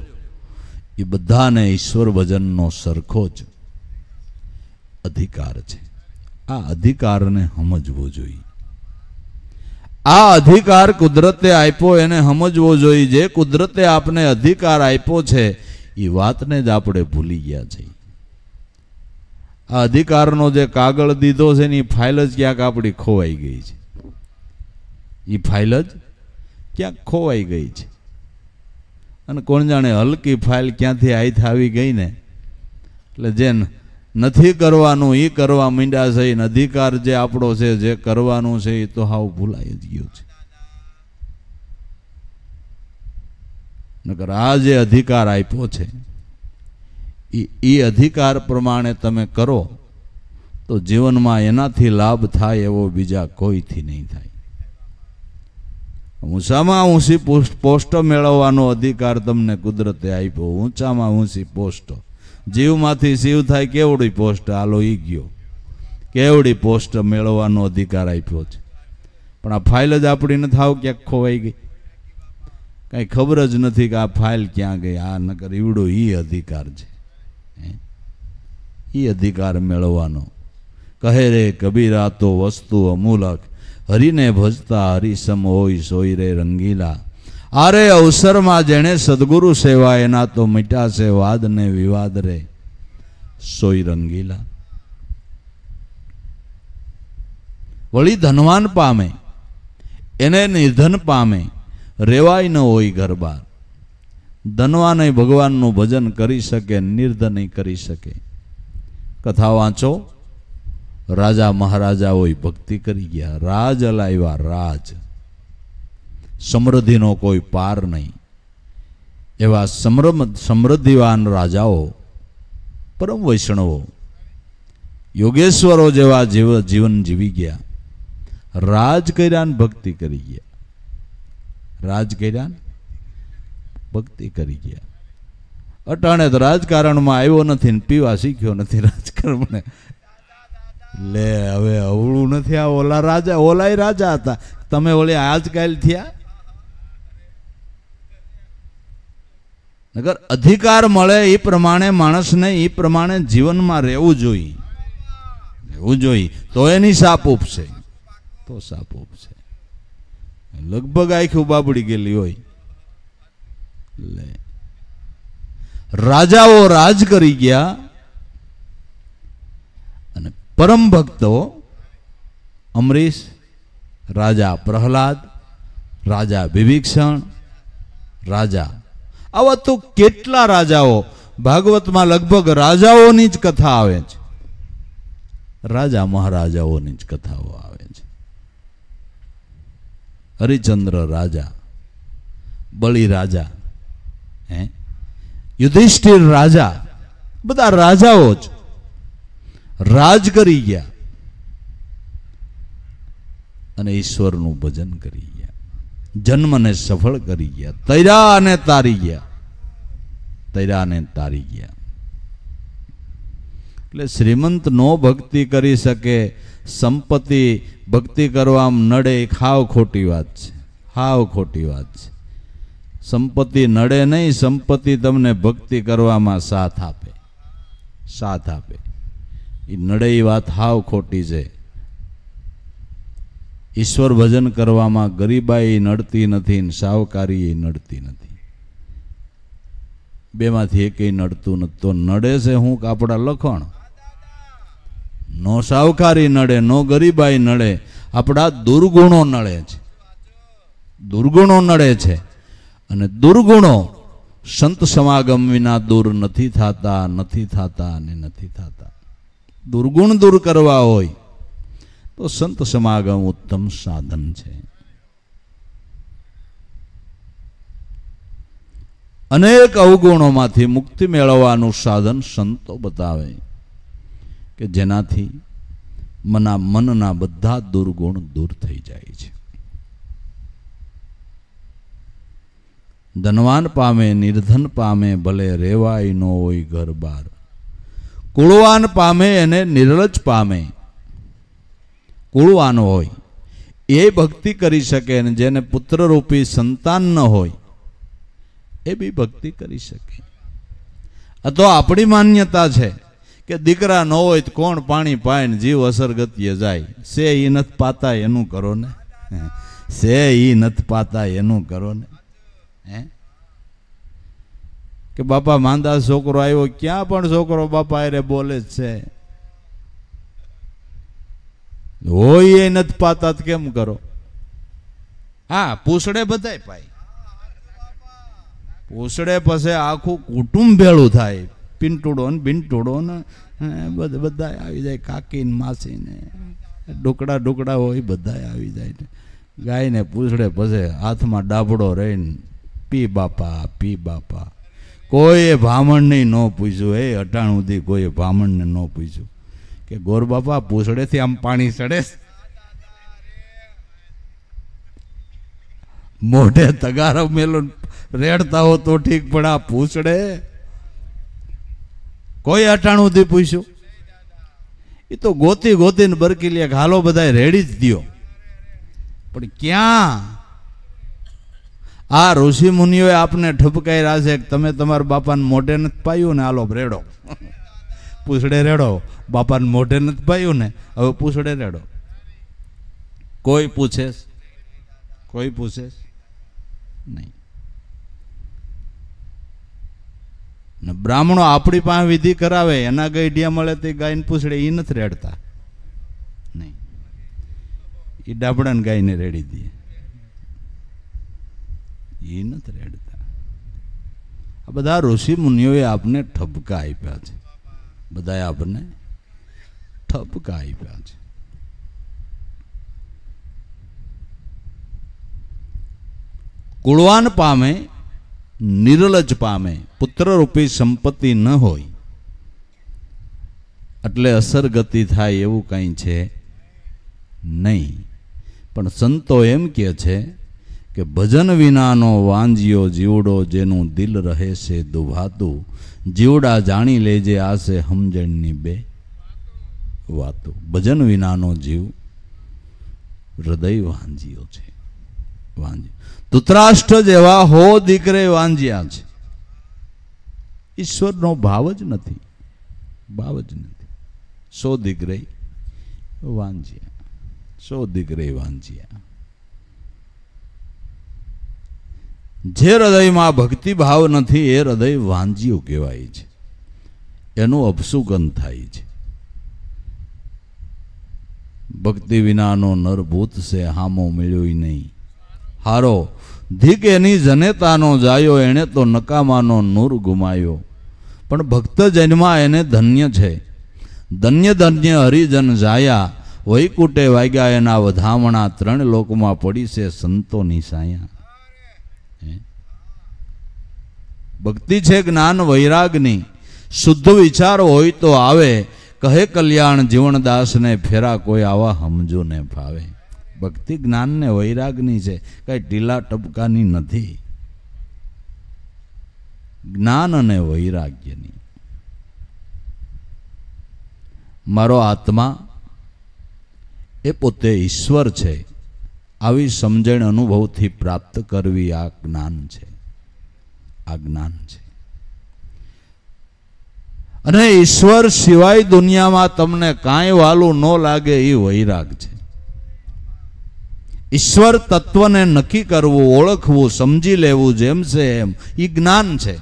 એ બધાને ઈશ્વર ભજનનો સરખો જ અધિકાર છે આ અધિકારને સમજવો જોઈએ આ અધિકાર કુદરતે આપ્યો એને સમજવો જોઈએ જે કુદરતે આપને અધિકાર આપ્યો છે એ વાતને જ આપણે ભૂલી ગયા છીએ આ અધિકારનો જે કાગળ દીધો છે એની ફાઇલ જ ક્યાંક આપણી ખોવાઈ ગઈ છે એ ફાઇલ જ ક્યાંક ખોવાઈ ગઈ છે અને કોણ જાણે હલકી ફાઇલ ક્યાંથી હાથ આવી ગઈ ને એટલે જે નથી કરવાનું એ કરવા માંડ્યા છે એને અધિકાર જે આપણો છે જે કરવાનું છે એ તો હાવ ભૂલાઈ જ ગયો છે નકર આ જે અધિકાર આપ્યો છે એ એ અધિકાર પ્રમાણે તમે કરો તો જીવનમાં એનાથી લાભ થાય એવો બીજા કોઈથી નહીં થાય ઊંચામાં ઊંચી પોસ્ટ મેળવવાનો અધિકાર તમને કુદરતે આપ્યો ઊંચામાં ઊંચી પોસ્ટ જીવમાંથી શિવ થાય કેવડી પોસ્ટ આલો ઈ ગયો કેવડી પોસ્ટ મેળવવાનો અધિકાર આપ્યો છે પણ આ ફાઇલ જ આપણી થાવ ક્યાંક ખોવાઈ ગઈ કાંઈ ખબર જ નથી કે આ ફાઇલ ક્યાં ગઈ આ નગર એવડો એ અધિકાર છે એ અધિકાર મેળવવાનો કહે રે કબીરા તો વસ્તુ અમૂલક હરિને ભજતા હરિસમ હોય સોય રે રંગીલા આરે અવસરમાં જેણે સદગુરુ સેવા એના તો મીઠાશે વાદ ને વિવાદ રે સોય રંગીલા વળી ધનવાન પામે એને નિર્ધન પામે રેવાય ન હોય ઘર બાર ધનવાને ભગવાનનું ભજન કરી શકે નિર્ધન કરી શકે કથા વાંચો રાજા મહારાજાઓએ ભક્તિ કરી ગયા રાજ અલાવ્યા રાજ સમૃદ્ધિનો કોઈ પાર નહીં એવા સમ્રમ સમૃદ્ધિવાન રાજાઓ પરમ વૈષ્ણવો યોગેશ્વરો જેવા જીવ જીવન જીવી ગયા રાજ કર્યાન ભક્તિ કરી ગયા રાજ કર્યાન ભક્તિ કરી ગયા અટાણે તો રાજકારણમાં આવ્યો નથી ને પીવા શીખ્યો નથી રાજ કર્મણે લે હવે અવળું નથી આ ઓલા રાજા ઓલાય રાજા હતા તમે ઓલે આજકાલ થયા નગર અધિકાર મળે એ પ્રમાણે માણસને એ પ્રમાણે જીવનમાં રહેવું જોઈએ રહેવું જોઈએ તો એની સાપ ઉપશે તો સાપ ઉપશે લગભગ આખી બાબડી ગયેલી હોય લે રાજાઓ રાજ કરી ગયા પરમ ભક્તો અમરીશ રાજા પ્રહલાદ રાજા વિભીક્ષણ રાજા આવા તો કેટલા રાજાઓ ભાગવતમાં લગભગ રાજાઓની જ કથા આવે છે રાજા મહારાજાઓની જ કથાઓ આવે છે હરિચંદ્ર રાજા બળી રાજા હે યુધિષ્ઠિર રાજા બધા રાજાઓ જ રાજ કરી ગયા અને ઈશ્વરનું ભજન કરી ગયા જન્મને સફળ કરી ગયા તૈરા અને તારી ગયા તૈરા અને તારી ગયા એટલે શ્રીમંત નો ભક્તિ કરી શકે સંપત્તિ ભક્તિ કરવામાં નડે એક ખાવ ખોટી વાત છે હાવ ખોટી વાત છે સંપત્તિ નડે નહીં સંપત્તિ તમને ભક્તિ કરવામાં સાથ આપે સાથ આપે એ નડે એ વાત હાવ ખોટી છે ઈશ્વર ભજન કરવામાં ગરીબાઈ નડતી નથી ને સાવકારી નડતી નથી બેમાંથી એક નડતું નથી તો નડે છે હું કાપડા લખણ નો સાવકારી નડે નો ગરીબાઈ નડે આપણા દુર્ગુણો નડે છે દુર્ગુણો નડે છે અને દુર્ગુણો સંત સમાગમ વિના દૂર નથી થતા નથી થતા અને નથી થતા દુર્ગુણ દૂર કરવા હોય તો સંત સમાગમ ઉત્તમ સાધન છે અનેક અવગુણોમાંથી મુક્તિ મેળવવાનું સાધન સંતો બતાવે કે જેનાથી મના મનના બધા દુર્ગુણ દૂર થઈ જાય છે ધનવાન પામે નિર્ધન પામે ભલે રેવાય ન હોય ઘર બાર કુળવાન પામે અને નિર્લજ પામે કુળવાન હોય એ ભક્તિ કરી શકે અને જેને પુત્રરૂપી સંતાન ન હોય એ બી ભક્તિ કરી શકે આ તો આપણી માન્યતા છે કે દીકરા ન હોય તો કોણ પાણી પાય ને જીવ અસરગતિએ જાય સે એ નથ પાતા એનું કરો ને સે એ નથ પાતા એનું કરો ને હે કે બાપા માંદા છોકરો આવ્યો ક્યાં પણ છોકરો બાપા અરે બોલે જ છે હોય એ નથી પાતા કેમ કરો હા પૂછડે બધાય પાય પૂસડે પછી આખું કુટુંબ ભેળું થાય પિંટુડો ને બિંટુડો ને બધા આવી જાય કાકી ને કાકીને ને ડુકડા ડુકડા હોય બધા આવી જાય ને ગાય ને પૂછડે પછી હાથમાં ડાબડો રહીને પી બાપા પી બાપા કોઈએ બ્રાહ્મણને ન પૂછ્યું એ અટાણ સુધી કોઈએ બ્રાહ્મણને ન પૂછ્યું કે ગોર બાપા પૂછડેથી આમ પાણી સડે મોઢે તગારો મેલો રેડતા હો તો ઠીક પણ આ પૂછડે કોઈ અટાણ સુધી પૂછ્યું એ તો ગોતી ગોતીને બરકી લે હાલો બધા રેડી જ દો પણ ક્યાં આ ઋષિ મુનિઓએ આપને ઠપકાર્યા છે તમે તમારા બાપાને મોઢે નથી પાયું ને આલો રેડો પૂછડે રેડો બાપાને મોઢે નથી પાયું ને હવે પૂછડે રેડો કોઈ પૂછે કોઈ પૂછે નહીં ને બ્રાહ્મણો આપણી પાસે વિધિ કરાવે એના ગઈડિયા મળે તે ગાયને પૂછડે એ નથી રેડતા નહીં એ ડાબડાને ગાયને રેડી દઈએ એ રેડતા આ બધા ઋષિ મુનિઓએ આપને ઠપકા આપ્યા છે બધાએ આપણને ઠપકા આપ્યા છે કુળવાન પામે નિર્લજ પામે પુત્રરૂપી સંપત્તિ ન હોય એટલે અસર ગતિ થાય એવું કંઈ છે નહીં પણ સંતો એમ કહે છે કે ભજન વિનાનો વાંજિયો જીવડો જેનું દિલ રહે છે દુભાતું જીવડા જાણી લેજે આ છે સમજણની બે વાતો ભજન વિનાનો જીવ હૃદય વાંજિયો છે વાંજ્યો ધૂતરાષ્ટ્ર જેવા હો દીકરે વાંજ્યા છે ઈશ્વરનો ભાવ જ નથી ભાવ જ નથી સો દીકરે વાંજ્યા સો દીકરે વાંજ્યા જે હૃદયમાં ભક્તિભાવ નથી એ હૃદય વાંજિયું કહેવાય છે એનું અપસુગન થાય છે ભક્તિ વિનાનો નરભૂત છે હામો મેળ્યોય નહીં હારો ધીક એની જનેતાનો જાયો એણે તો નકામાનો નૂર ગુમાયો પણ ભક્ત જન્મા એને ધન્ય છે ધન્ય ધન્ય હરિજન જાયા વૈકુટે વાગ્યા એના વધામણા ત્રણ લોકમાં પડી છે સંતોની સાયા ભક્તિ છે જ્ઞાન વૈરાગની શુદ્ધ વિચાર હોય તો આવે કહે કલ્યાણ જીવનદાસને ફેરા કોઈ આવા સમજુ ને ફાવે ભક્તિ જ્ઞાનને વૈરાગની છે કાંઈ ઢીલા ટપકાની નથી જ્ઞાન અને વૈરાગ્યની મારો આત્મા એ પોતે ઈશ્વર છે આવી સમજણ અનુભવથી પ્રાપ્ત કરવી આ જ્ઞાન છે આ જ્ઞાન છે અને ઈશ્વર સિવાય દુનિયામાં તમને કાંઈ વાલું ન લાગે એ વૈરાગ છે ઈશ્વર તત્વને નક્કી કરવું ઓળખવું સમજી લેવું જેમ છે એમ એ જ્ઞાન છે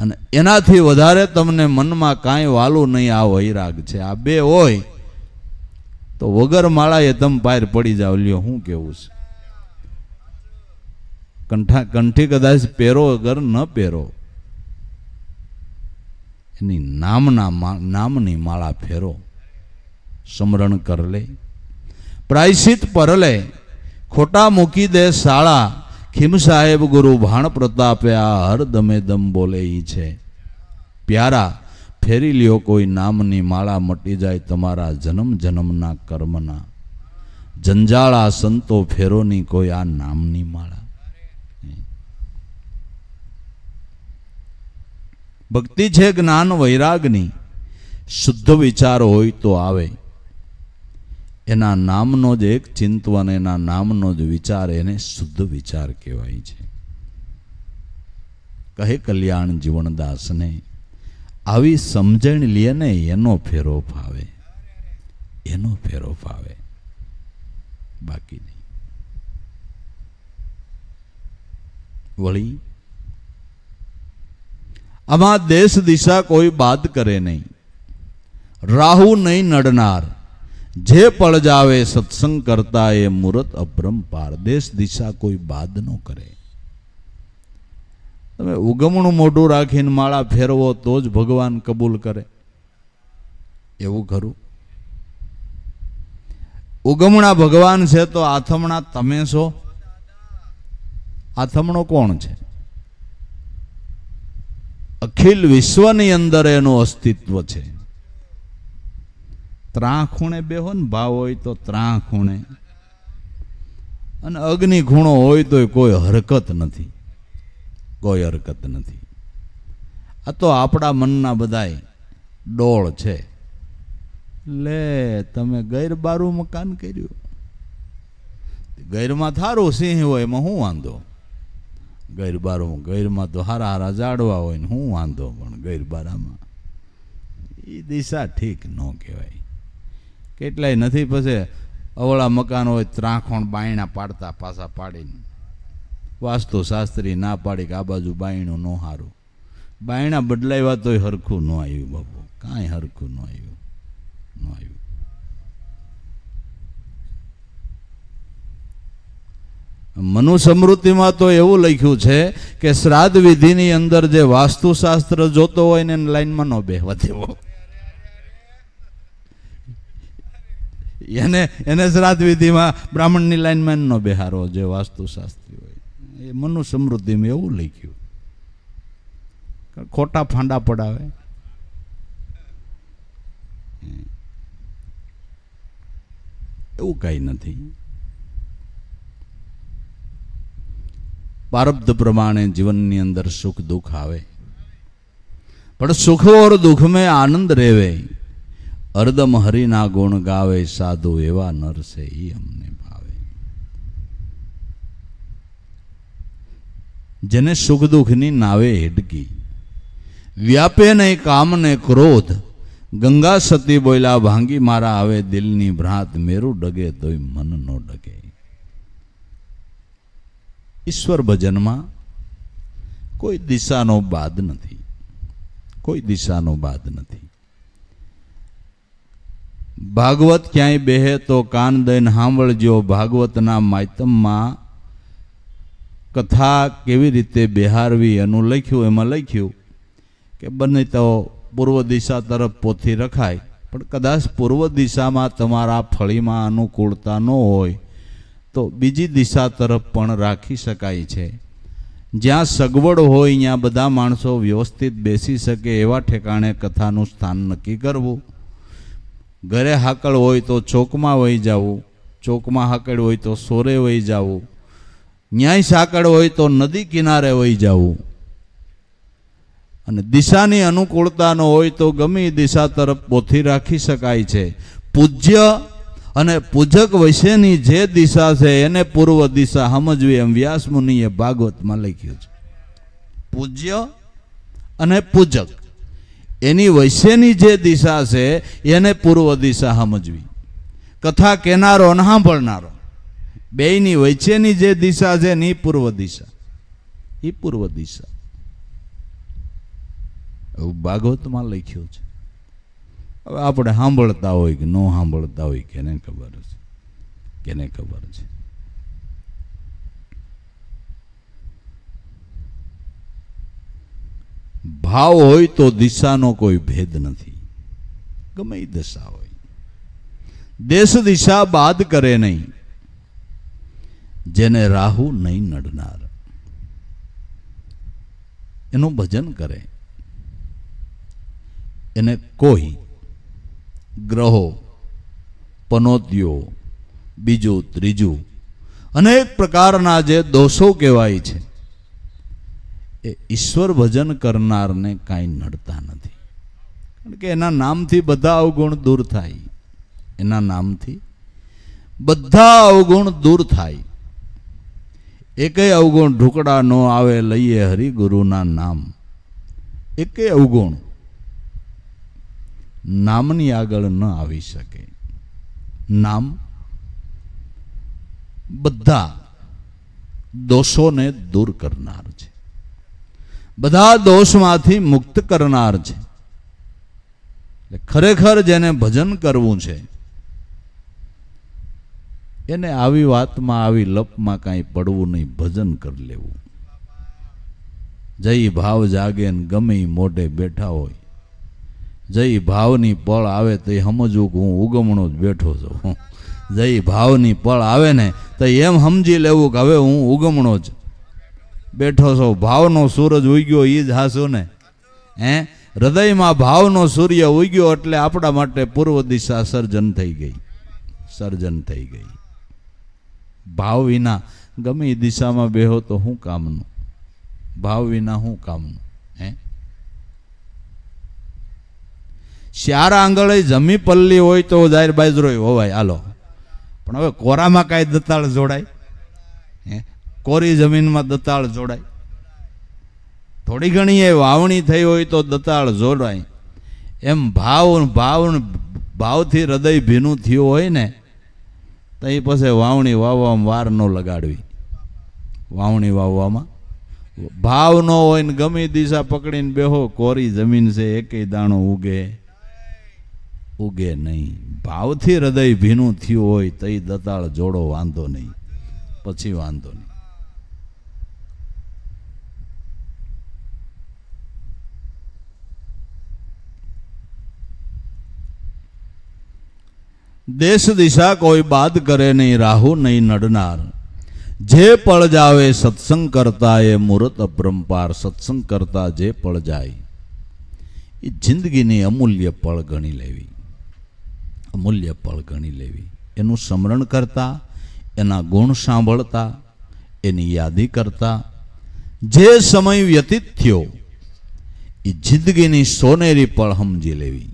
અને એનાથી વધારે તમને મનમાં કાંઈ વાલું નહીં આ વૈરાગ છે આ બે હોય તો વગર માળા એ તમ પાર પડી જાવ લ્યો હું કેવું છે કંઠા કંઠી કદાચ પહેરો વગર ન પહેરો એની નામના નામની માળા ફેરો સ્મરણ કર લે પ્રાયશ્ચિત ખોટા મૂકી દે શાળા ખીમ સાહેબ ગુરુ ભાણ પ્રતાપે આ હર દમે દમ બોલે ઈ છે પ્યારા ફેરી લ્યો કોઈ નામની માળા મટી જાય તમારા જન્મ જન્મના કર્મના જંજાળા સંતો ફેરોની કોઈ આ નામની માળા ભક્તિ છે જ્ઞાન વૈરાગની શુદ્ધ વિચાર હોય તો આવે એના નામનો જ એક ચિંતવન એના નામનો જ વિચાર એને શુદ્ધ વિચાર કહેવાય છે કહે કલ્યાણ જીવનદાસને આવી સમજણ લે ને એનો ફેરો ફાવે એનો ફેરો ફાવે બાકી નહીં વળી આમાં દેશ દિશા કોઈ બાદ કરે નહીં રાહુ નહીં નડનાર જે પળજાવે સત્સંગ કરતા એ મુહૂર્ત અપરંપાર દેશ દિશા કોઈ બાદ ન કરે તમે ઉગમણું મોઢું રાખીને માળા ફેરવો તો જ ભગવાન કબૂલ કરે એવું ખરું ઉગમણા ભગવાન છે તો આથમણા તમે છો આથમણો કોણ છે અખિલ વિશ્વની અંદર એનું અસ્તિત્વ છે ત્રા ખૂણે બેહો ને ભાવ હોય તો ત્રા ખૂણે અને અગ્નિ ખૂણો હોય તો કોઈ હરકત નથી કોઈ હરકત નથી આ તો આપણા મનના બધાય ડોળ છે લે તમે ગૈરબારું મકાન કર્યું ગૈરમાં થારું સિંહ હોય એમાં હું વાંધો ગૈરબારોમાં ગૈરમાં તો હારા હારા જાડવા હોય ને શું વાંધો પણ ગૈરબારામાં એ દિશા ઠીક ન કહેવાય કેટલાય નથી પછી અવળા મકાન હોય ત્રાંખોણ બાયણા પાડતા પાછા પાડીને વાસ્તુ શાસ્ત્રી ના પાડી કે આ બાજુ બાયણું ન હારું બાયણા બદલાવ્યા તોય હરખું ન આવ્યું બાપુ કાંઈ હરખું ન આવ્યું ન આવ્યું મનુસ્મૃતિમાં તો એવું લખ્યું છે કે શ્રાદ્ધ વિધિની અંદર જે વાસ્તુશાસ્ત્ર જોતો હોય ને લાઈનમાં ન બેહવા દેવો એને એને શ્રાદ્ધ વિધિમાં બ્રાહ્મણની લાઈનમાં ન બેહારો જે વાસ્તુશાસ્ત્રી હોય એ મનુસ્મૃતિમાં એવું લખ્યું ખોટા ફાંડા પડાવે એવું કંઈ નથી प्रारब्ध પ્રમાણે જીવનની અંદર સુખ દુઃખ આવે પણ સુખ ઓર દુઃખ મેં આનંદ રહેવે અર્ધમ હરિના ગુણ ગાવે સાધુ એવા નરસે અમને ભાવે જેને સુખ દુઃખની નાવે હેડકી વ્યાપે નહીં કામ ને ક્રોધ ગંગા સતી બોયલા ભાંગી મારા આવે દિલની ભ્રાત મેરું ડગે તોય મન નો ડગે ઈશ્વર ભજનમાં કોઈ દિશાનો બાદ નથી કોઈ દિશાનો બાદ નથી ભાગવત ક્યાંય બેહે તો કાન દઈને સાંભળજો ભાગવતના માધ્યમમાં કથા કેવી રીતે બિહારવી એનું લખ્યું એમાં લખ્યું કે બંને તો પૂર્વ દિશા તરફ પોથી રખાય પણ કદાચ પૂર્વ દિશામાં તમારા ફળીમાં અનુકૂળતા ન હોય તો બીજી દિશા તરફ પણ રાખી શકાય છે જ્યાં સગવડ હોય ત્યાં બધા માણસો વ્યવસ્થિત બેસી શકે એવા ઠેકાણે કથાનું સ્થાન નક્કી કરવું ઘરે હાકળ હોય તો ચોકમાં વહી જવું ચોકમાં હાકળ હોય તો સોરે વહી જવું ન્યાય સાકળ હોય તો નદી કિનારે વહી જવું અને દિશાની અનુકૂળતાનો હોય તો ગમે દિશા તરફ પોથી રાખી શકાય છે પૂજ્ય અને પૂજક વિશેની જે દિશા છે એને પૂર્વ દિશા સમજવી એમ વ્યાસ મુનિએ ભાગવતમાં લખ્યું છે પૂજ્ય અને પૂજક એની વૈશ્યની જે દિશા છે એને પૂર્વ દિશા સમજવી કથા કહેનારો અને સાંભળનારો બેયની વૈશ્યની જે દિશા છે એની પૂર્વ દિશા એ પૂર્વ દિશા એવું ભાગવતમાં લખ્યું છે હવે આપણે સાંભળતા હોય કે ન સાંભળતા હોય કેને ખબર છે કેને ખબર છે ભાવ હોય તો દિશાનો કોઈ ભેદ નથી ગમે એ દશા હોય દેશ દિશા બાદ કરે નહીં જેને રાહુ નહીં નડનાર એનું ભજન કરે એને કોઈ ગ્રહો પનોતીઓ બીજું ત્રીજું અનેક પ્રકારના જે દોષો કહેવાય છે એ ઈશ્વર ભજન કરનારને કાંઈ નડતા નથી કારણ કે એના નામથી બધા અવગુણ દૂર થાય એના નામથી બધા અવગુણ દૂર થાય એકેય અવગુણ ઢુકડા ન આવે લઈએ હરિગુરુના નામ એકેય અવગુણ નામની આગળ ન આવી શકે નામ બધા દોષોને દૂર કરનાર છે બધા દોષમાંથી મુક્ત કરનાર છે ખરેખર જેને ભજન કરવું છે એને આવી વાતમાં આવી લપમાં કાંઈ પડવું નહીં ભજન કરી લેવું જય ભાવ જાગે ને ગમે મોઢે બેઠા હોય જય ભાવની પળ આવે તો એ સમજવું કે હું ઉગમણો જ બેઠો છું જય ભાવની પળ આવે ને તો એમ સમજી લેવું કે હવે હું ઉગમણો જ બેઠો છો ભાવનો સૂરજ ઉગ્યો એ જ હાસું ને હે હૃદયમાં ભાવનો સૂર્ય ઉગ્યો એટલે આપણા માટે પૂર્વ દિશા સર્જન થઈ ગઈ સર્જન થઈ ગઈ ભાવ વિના ગમે દિશામાં બેહો તો શું કામનું ભાવ વિના શું કામનું શ્યાર આંગળે જમી પલ્લી હોય તો જાહેર બાજરોય હોવાય હાલો પણ હવે કોરામાં કાંઈ દતાળ જોડાય હે કોરી જમીનમાં દતાળ જોડાય થોડી ઘણી એ વાવણી થઈ હોય તો દતાળ જોડાય એમ ભાવ ભાવ ભાવથી હૃદય ભીનું થયું હોય ને તો એ પછી વાવણી વાવવામાં વાર ન લગાડવી વાવણી વાવવામાં ભાવ ન હોય ને ગમે દિશા પકડીને બેહો કોરી જમીન છે એકેય દાણો ઉગે उगे नहीं भाव थी हृदय भीनू थी हो दताल जोड़ो वो नहीं पची वो नहीं देश दिशा कोई बात करे नहीं राहु नहीं नडनार जे पल जावे सत्संग करता ए मुहूर्त अब्रम्पार सत्संग करता जे पल जाए जिंदगी ने अमूल्य पड़ गणी लेवी અમૂલ્ય પળ ગણી લેવી એનું સ્મરણ કરતા એના ગુણ સાંભળતા એની યાદી કરતા જે સમય વ્યતીત થયો એ જિંદગીની સોનેરી પળ સમજી લેવી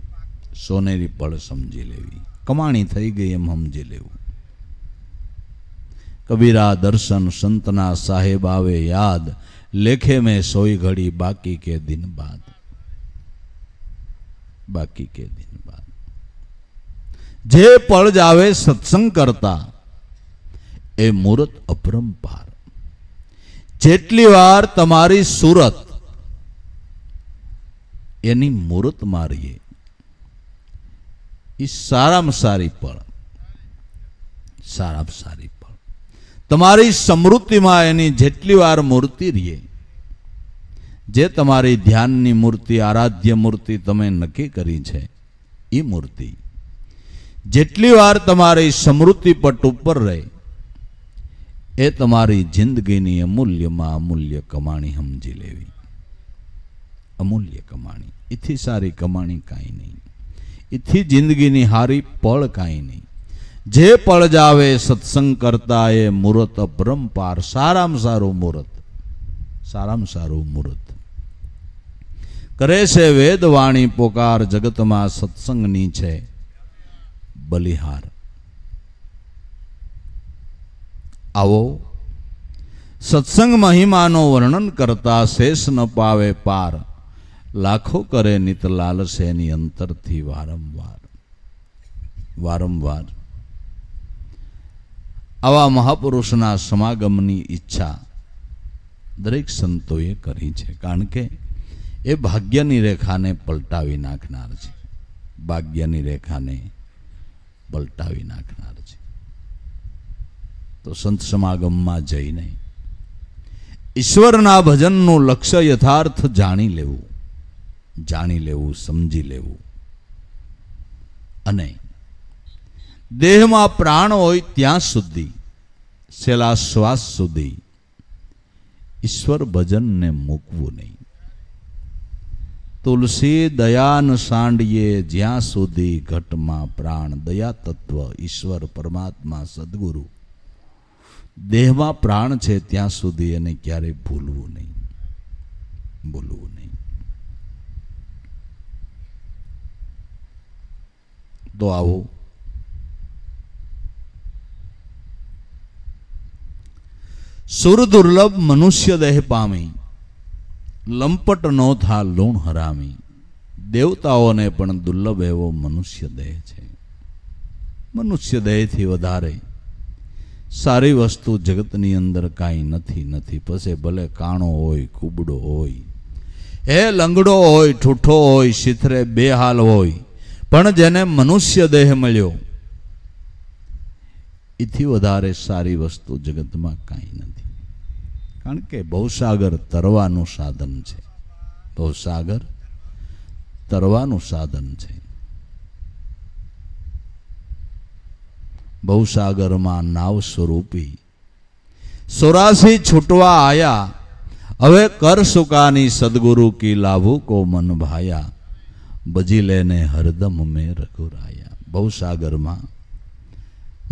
સોનેરી પળ સમજી લેવી કમાણી થઈ ગઈ એમ સમજી લેવું કબીરા દર્શન સંતના સાહેબ આવે યાદ લેખે મેં સોઈ ઘડી બાકી કે દિન બાદ બાકી કે દિન જે પળજ આવે સત્સંગ કરતા એ મુહૂર્ત અપરંપાર જેટલી વાર તમારી સુરત એની મુહૂર્ત મારીએ એ સારામાં સારી પળ સારામાં સારી પળ તમારી સમૃદ્ધિમાં એની જેટલી વાર મૂર્તિ રહીએ જે તમારી ધ્યાનની મૂર્તિ આરાધ્ય મૂર્તિ તમે નક્કી કરી છે એ મૂર્તિ જેટલી વાર તમારી સમૃદ્ધિ પટ ઉપર રહે એ તમારી જિંદગીની અમૂલ્યમાં અમૂલ્ય કમાણી સમજી લેવી અમૂલ્ય કમાણી એથી સારી કમાણી કાંઈ નહીં એથી જિંદગીની હારી પળ કાંઈ નહીં જે પળ જાવે સત્સંગ કરતા એ મુહૂર્ત અબ્રમપાર સારામાં સારું મુહૂર્ત સારામાં સારું મુહૂર્ત કરે છે વેદવાણી પોકાર જગતમાં સત્સંગની છે બલિહાર આવો સત્સંગ મહિમાનો વર્ણન કરતા શેષ ન પાવે પાર લાખો કરે નિત લાલસ અંતરથી વારંવાર વારંવાર આવા મહાપુરુષના સમાગમની ઈચ્છા દરેક સંતોએ કરી છે કારણ કે એ ભાગ્યની રેખાને પલટાવી નાખનાર છે ભાગ્યની રેખાને પલટાવી નાખનાર છે તો સંત સમાગમમાં જઈને ઈશ્વરના ભજનનું લક્ષ્ય યથાર્થ જાણી લેવું જાણી લેવું સમજી લેવું અને દેહમાં પ્રાણ હોય ત્યાં સુધી છેલ્લા શ્વાસ સુધી ઈશ્વર ભજનને મૂકવું નહીં તુલસી દયાન સાંડીએ જ્યાં સુધી ઘટમાં પ્રાણ દયા તત્વ ઈશ્વર પરમાત્મા સદગુરુ દેહમાં પ્રાણ છે ત્યાં સુધી એને ક્યારેય ભૂલવું નહીં ભૂલવું નહીં તો આવો સુર દુર્લભ મનુષ્ય દેહ પામી લંપટ નો થા લૂણ હરામી દેવતાઓને પણ દુર્લભ એવો મનુષ્ય દેહ છે મનુષ્ય દેહથી વધારે સારી વસ્તુ જગતની અંદર કાંઈ નથી નથી પછે ભલે કાણો હોય કુબડો હોય હે લંગડો હોય ઠૂઠો હોય શિથરે બે હાલ હોય પણ જેને મનુષ્ય દેહ મળ્યો એથી વધારે સારી વસ્તુ જગતમાં કાંઈ નથી કારણ કે ભવસાગર તરવાનું સાધન છે ભવસાગર તરવાનું સાધન છે ભવસાગરમાં નાવ સ્વરૂપી સોરાસી છૂટવા આયા હવે કર સુકાની સદગુરુ કી લાભુ કો મન ભાયા બજી લેને હરદમ મેં રઘુરાયા ભવસાગરમાં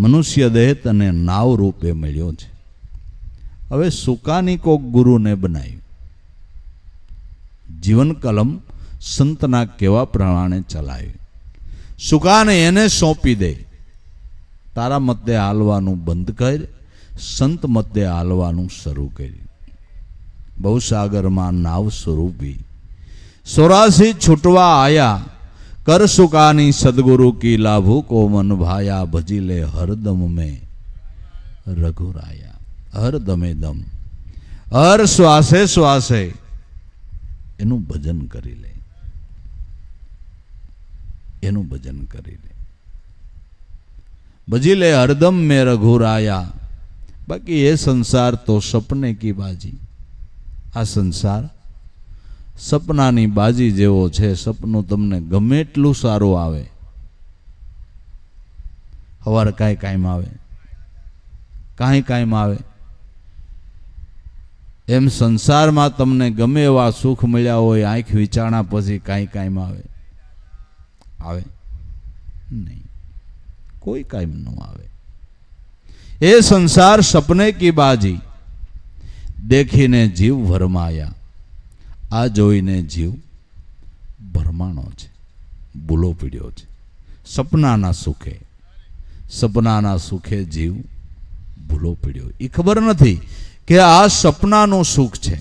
મનુષ્ય દેહ તને નાવ રૂપે મળ્યો છે હવે સુકાની કોક ગુરુને બનાવ્યું જીવન કલમ સંતના કેવા પ્રમાણે ચલાવ્યું સુકાને એને સોંપી દે તારા મતે હાલવાનું બંધ કર સંત મતે હાલવાનું શરૂ કર્યું બહુસાગરમાં નાવ સ્વરૂપી સોરાસી છૂટવા આયા કર સુકાની સદગુરુ કી લાભુ કો મન ભાયા ભજીલે હરદમ મેં રઘુરાયા હર દમે દમ હર શ્વાસે શ્વાસે એનું ભજન કરી લે એનું ભજન કરી લે ભજી લે હરદમ મેં રઘુરાયા બાકી એ સંસાર તો સપને કી બાજી આ સંસાર સપનાની બાજી જેવો છે સપનું તમને ગમે એટલું સારું આવે હવાર કાંઈ કાયમ આવે કાંઈ કાયમ આવે એમ સંસારમાં તમને ગમે એવા સુખ મળ્યા હોય આંખ વિચારણા પછી કાંઈ કાંઈમ આવે આવે નહીં કોઈ કાયમ ન આવે એ સંસાર સપને કી બાજી દેખીને જીવ ભરમાયા આ જોઈને જીવ ભરમાણો છે ભૂલો પીડ્યો છે સપનાના સુખે સપનાના સુખે જીવ ભૂલો પીડ્યો એ ખબર નથી કે આ સપનાનો સુખ છે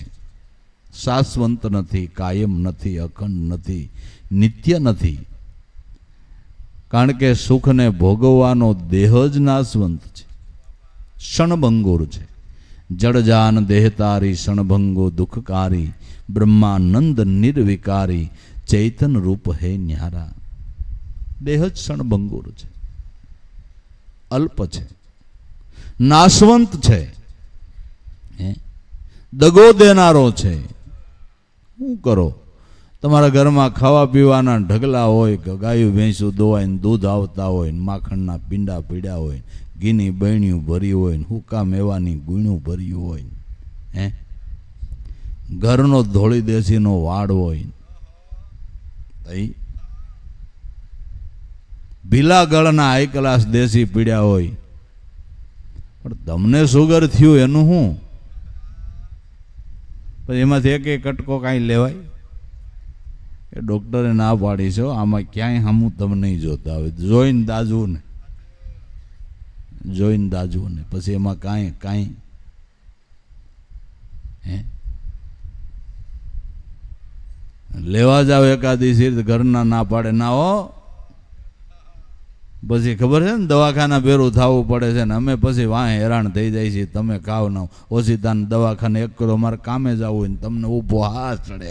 શાશ્વંત નથી કાયમ નથી અખંડ નથી નિત્ય નથી કારણ કે સુખને ભોગવવાનો દેહ જ નાશવંત છે ક્ષણભંગુર છે જડજાન દેહતારી ક્ષણભંગો દુઃખકારી બ્રહ્માનંદ નિર્વિકારી ચૈતન રૂપ હે ન્યારા દેહ જ ક્ષણભંગુર છે અલ્પ છે નાશવંત છે દગો દેનારો છે શું કરો તમારા ઘરમાં ખાવા પીવાના ઢગલા હોય કે ગાયું ભેંસું દોવાઈને દૂધ આવતા હોય માખણના પીંડા પીડ્યા હોય ઘીની બૈણ્યું ભરી હોય ને હુકા મેવાની ગુણ્યું ભર્યું હોય હે ઘરનો ધોળી દેશીનો વાડ હોય ભીલા ગળના હાઈ ક્લાસ દેશી પીડ્યા હોય પણ તમને સુગર થયું એનું શું પછી એમાંથી એક એક કટકો કાંઈ લેવાય એ ડૉક્ટરે ના પાડી છો આમાં ક્યાંય હમું તમને નહીં જોતા હવે જોઈને દાજવું ને જોઈને દાજવું ને પછી એમાં કાંઈ કાંઈ હે લેવા જાવ એકાદી ઘરના ના પાડે ના હો પછી ખબર છે ને દવાખાના ભેરું થવું પડે છે ને અમે પછી વાં હેરાન થઈ જાય છે તમે કાવ ના ઓછી તાને દવાખાને એક કરો મારે કામે જવું હોય ને તમને ઊભો હા ચડે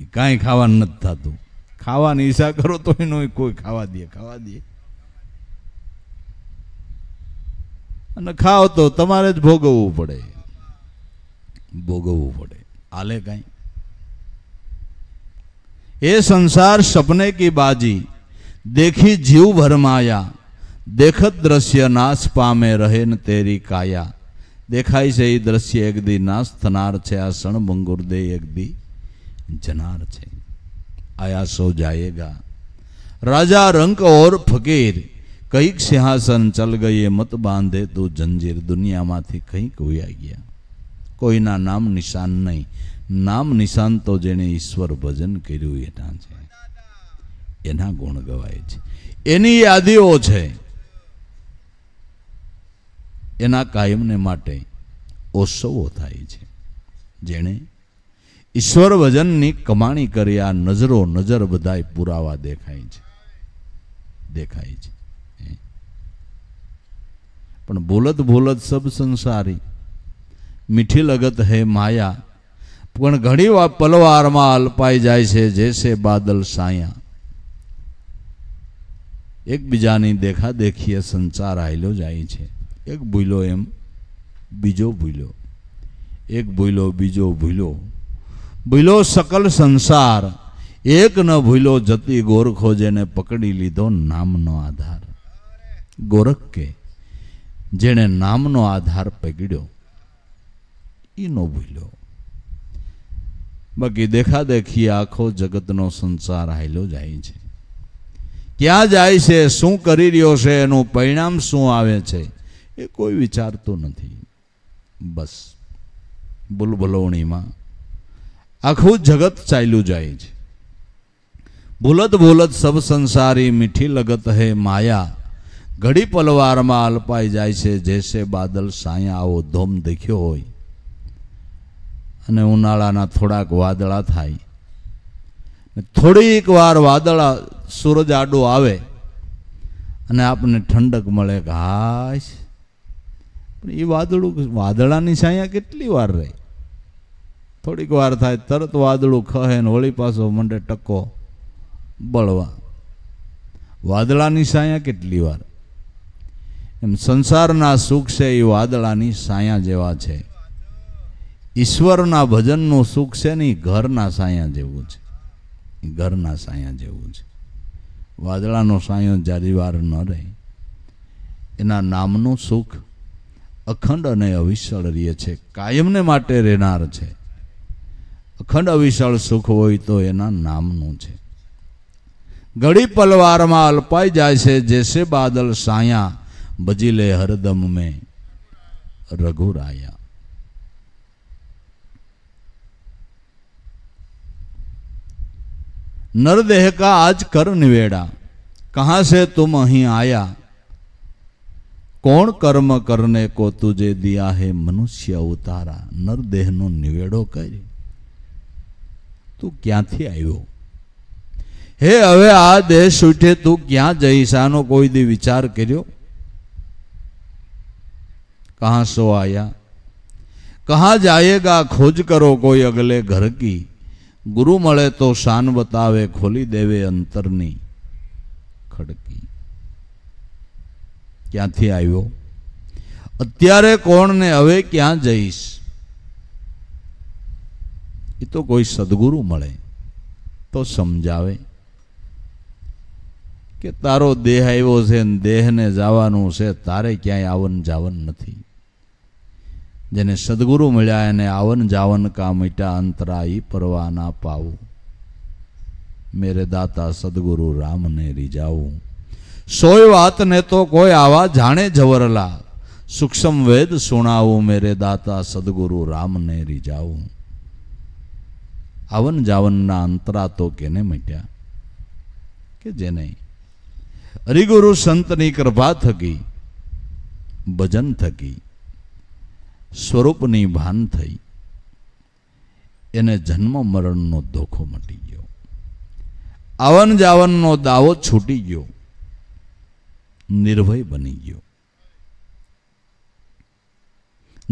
એ કાંઈ ખાવાનું નથી થતું ખાવાની ઈચ્છા કરો તો એનો કોઈ ખાવા દે ખાવા દે અને ખાવ તો તમારે જ ભોગવવું પડે ભોગવવું પડે હાલે કાંઈ ये संसार सपने की बाजी देखी जीव भरमाया देखत दृश्य नाश पामे रहे न तेरी काया देखाई से ही दृश्य एक दी नाश थनार छे आसन भंगुर दे एक दी जनार छे आया सो जाएगा राजा रंक और फकीर कई सिंहासन चल गए मत बांधे तू जंजीर दुनिया माथी कहीं कोई आ गया कोई ना नाम निशान नहीं નામ નિશાન તો જેણે ઈશ્વર ભજન કર્યું એના છે એના ગુણ ગવાય છે એની યાદીઓ છે એના કાયમને માટે ઓત્સવો થાય છે જેણે ઈશ્વર ભજનની કમાણી કરી આ નજરો નજર બધાય પુરાવા દેખાય છે દેખાય છે પણ ભૂલત ભૂલત સબ સંસારી મીઠી લગત હે માયા પણ ઘણી પલવારમાં અલપાઈ જાય છે જે છે બાદલ સાયા એકબીજાની દેખા દેખીએ સંસાર આયલો જાય છે એક ભૂલો એમ બીજો ભૂલો એક ભૂલો બીજો ભૂલો ભૂલો સકલ સંસાર એક ન ભૂલો જતી ગોરખો જેને પકડી લીધો નામનો આધાર ગોરખ કે જેણે નામનો આધાર પકડ્યો એનો ભૂલ્યો બાકી દેખા દેખી આખો જગતનો સંસાર હાલ્યો જાય છે ક્યાં જાય છે શું કરી રહ્યો છે એનું પરિણામ શું આવે છે એ કોઈ વિચારતું નથી બસ ભૂલભલોણીમાં આખું જગત ચાલ્યું જાય છે ભૂલત ભૂલત સબ સંસારી મીઠી લગત હે માયા ઘડી પલવારમાં અલપાઈ જાય છે જેસે બાદલ સાયા આવો ધોમ દેખ્યો હોય અને ઉનાળાના થોડાક વાદળા થાય થોડીક વાર વાદળા સૂરજ આડો આવે અને આપણને ઠંડક મળે કે પણ એ વાદળું વાદળાની છાયા કેટલી વાર રહે થોડીક વાર થાય તરત વાદળું ખહે ને હોળી પાછો મંડે ટકો બળવા વાદળાની છાયા કેટલી વાર એમ સંસારના સુખ છે એ વાદળાની સાયા જેવા છે ઈશ્વરના ભજનનું સુખ છે ને ઘરના સાયા જેવું છે ઘરના સાયા જેવું છે વાદળાનો સાયો જારીવાર ન રહે એના નામનું સુખ અખંડ અને અવિશળરીય છે કાયમને માટે રહેનાર છે અખંડ અવિશળ સુખ હોય તો એના નામનું છે ઘડી પલવારમાં અલ્પાઈ જાય છે જેસે બાદલ સાયા લે હરદમ મેં રઘુરાયા नरदेह કા આજ કર નિવેડા કહા સે તુમ અહીં આયા કોણ કર્મ કરને કો તુજે દિયા હે મનુષ્ય ઉતારા નરદેહનો નિવેડો કરી તું ક્યાંથી આવ્યો હે હવે આ દેહ છૂટે તું ક્યાં જઈશ આનો કોઈ દી વિચાર કર્યો કહા સો આયા કહા જાયેગા ખોજ કરો કોઈ અગલે ઘર કી ગુરુ મળે તો શાન બતાવે ખોલી દેવે અંતરની ખડકી ક્યાંથી આવ્યો અત્યારે કોણ ને હવે ક્યાં જઈશ એ તો કોઈ સદગુરુ મળે તો સમજાવે કે તારો દેહ આવ્યો છે ને દેહને જવાનું છે તારે ક્યાંય આવન જાવન નથી જેને સદગુરુ મળ્યા એને આવન જાવન કા મીટા અંતરાઈ પરવાના પાવું મેરે દાતા સદગુરુ રામને રીજાવું સોય વાત ને તો કોઈ આવા જાણે જવરલા સૂક્ષ્મ વેદ સુણાવું મેરે દાતા સદગુરુ રામને રીજાવું આવન જાવનના અંતરા તો કેને મટ્યા કે જે નહીં હરિગુરુ સંતની કૃપા થકી ભજન થકી સ્વરૂપની ભાન થઈ એને જન્મ મરણનો ધોખો મટી ગયો આવન જાવનનો દાવો છૂટી ગયો નિર્ભય બની ગયો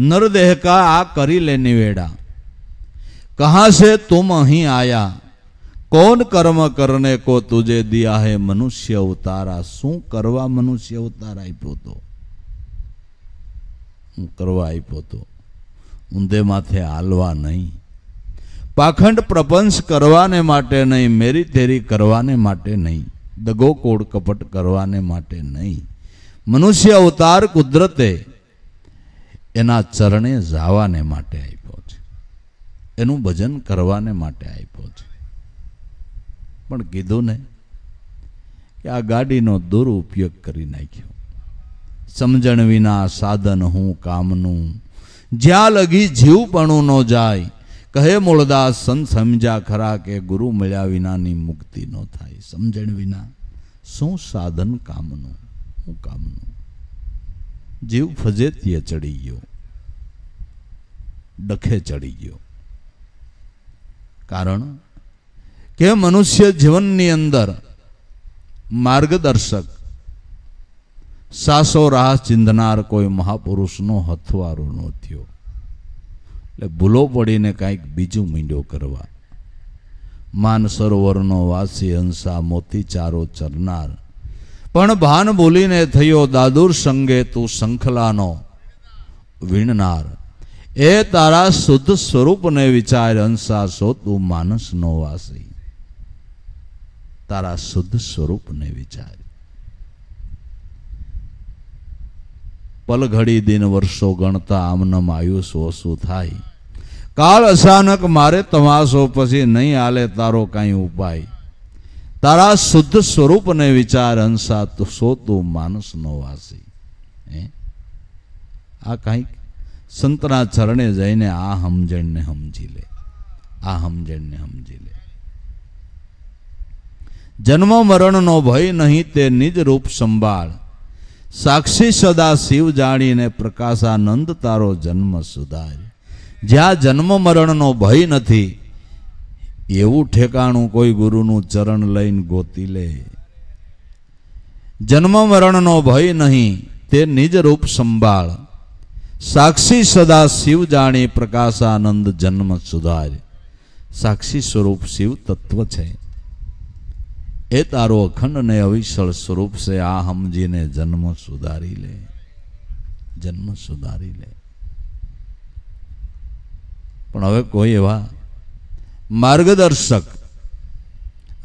નરદેહ કા આ કરી લે નિવેડા કહા સે તુમ અહીં આયા કોણ કર્મ કરને કો તુજે દિયા હે મનુષ્ય અવતારા શું કરવા મનુષ્ય ઉતારા આપ્યો તો હું કરવા આપ્યો હતો ઊંધે માથે હાલવા નહીં પાખંડ પ્રપંચ કરવાને માટે નહીં મેરી તેરી કરવાને માટે નહીં દગો દગોકોડ કપટ કરવાને માટે નહીં મનુષ્ય અવતાર કુદરતે એના ચરણે જાવાને માટે આપ્યો છે એનું ભજન કરવાને માટે આપ્યો છે પણ કીધું ને કે આ ગાડીનો દુરુપયોગ કરી નાખ્યો સમજણ વિના સાધન હું કામનું જ્યાં લગી જીવપણું ન જાય કહે મૂળદાસ સંત સમજા ખરા કે ગુરુ મળ્યા વિનાની મુક્તિ ન થાય સમજણ વિના શું સાધન કામનું હું કામનું જીવ ફજેતીએ ચડી ગયો ડખે ચડી ગયો કારણ કે મનુષ્ય જીવનની અંદર માર્ગદર્શક સાસો રાહ ચિંધનાર કોઈ મહાપુરુષનો હથવારો ન થયો એટલે ભૂલો પડીને કાંઈક બીજું મીંડો કરવા માનસરોવરનો વાસી હંસા મોતી ચારો ચરનાર પણ ભાન ભૂલીને થયો દાદુર સંગે તું શંખલાનો વીણનાર એ તારા શુદ્ધ સ્વરૂપને વિચાર હંસા સો તું માનસનો વાસી તારા શુદ્ધ સ્વરૂપને વિચાર પલઘડી દિન વર્ષો ગણતા આમનમ આયુષ ઓછું થાય કાળ અચાનક મારે તમાશો પછી નહીં આલે તારો કાંઈ ઉપાય તારા શુદ્ધ સ્વરૂપને વિચાર હંસા તો સો તું માનસ નો વાસી આ કાંઈક સંતના ચરણે જઈને આ સમજણને સમજી લે આ સમજણને સમજી લે જન્મ મરણનો ભય નહીં તે નિજ રૂપ સંભાળ સાક્ષી સદાશિવ જાણીને પ્રકાશાનંદ તારો જન્મ સુધાર જ્યાં જન્મ મરણનો ભય નથી એવું ઠેકાણું કોઈ ગુરુનું ચરણ લઈને ગોતી લે જન્મ મરણનો ભય નહીં તે નિજ રૂપ સંભાળ સાક્ષી સદા શિવ જાણી પ્રકાશાનંદ જન્મ સુધાર સાક્ષી સ્વરૂપ શિવ તત્વ છે એ તારો અખંડ ને અવિસળ સ્વરૂપ છે આ સમજીને જન્મ સુધારી લે જન્મ સુધારી લે પણ હવે કોઈ એવા માર્ગદર્શક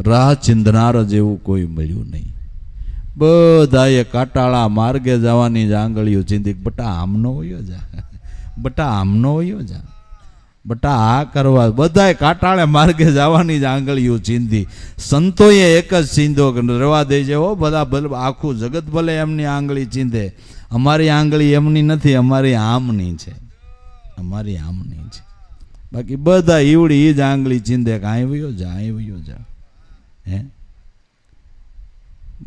રાહ ચિંધનાર જેવું કોઈ મળ્યું નહીં બધા એ કાટાળા માર્ગે જવાની જ આંગળીઓ ચિંતી બટા આમનો હોયો જા બટા આમનો હોયો જા બટા આ કરવા બધાય કાંટાળે માર્ગે જવાની જ આંગળીઓ ચીંધી સંતોએ એક જ ચીંધો રવા દેજે હો બધા ભલે આખું જગત ભલે એમની આંગળી ચીંધે અમારી આંગળી એમની નથી અમારી આમની છે અમારી આમની છે બાકી બધા ઈવડી એ જ આંગળી ચીંધે કે અહીં વયો જા અહીં જા હે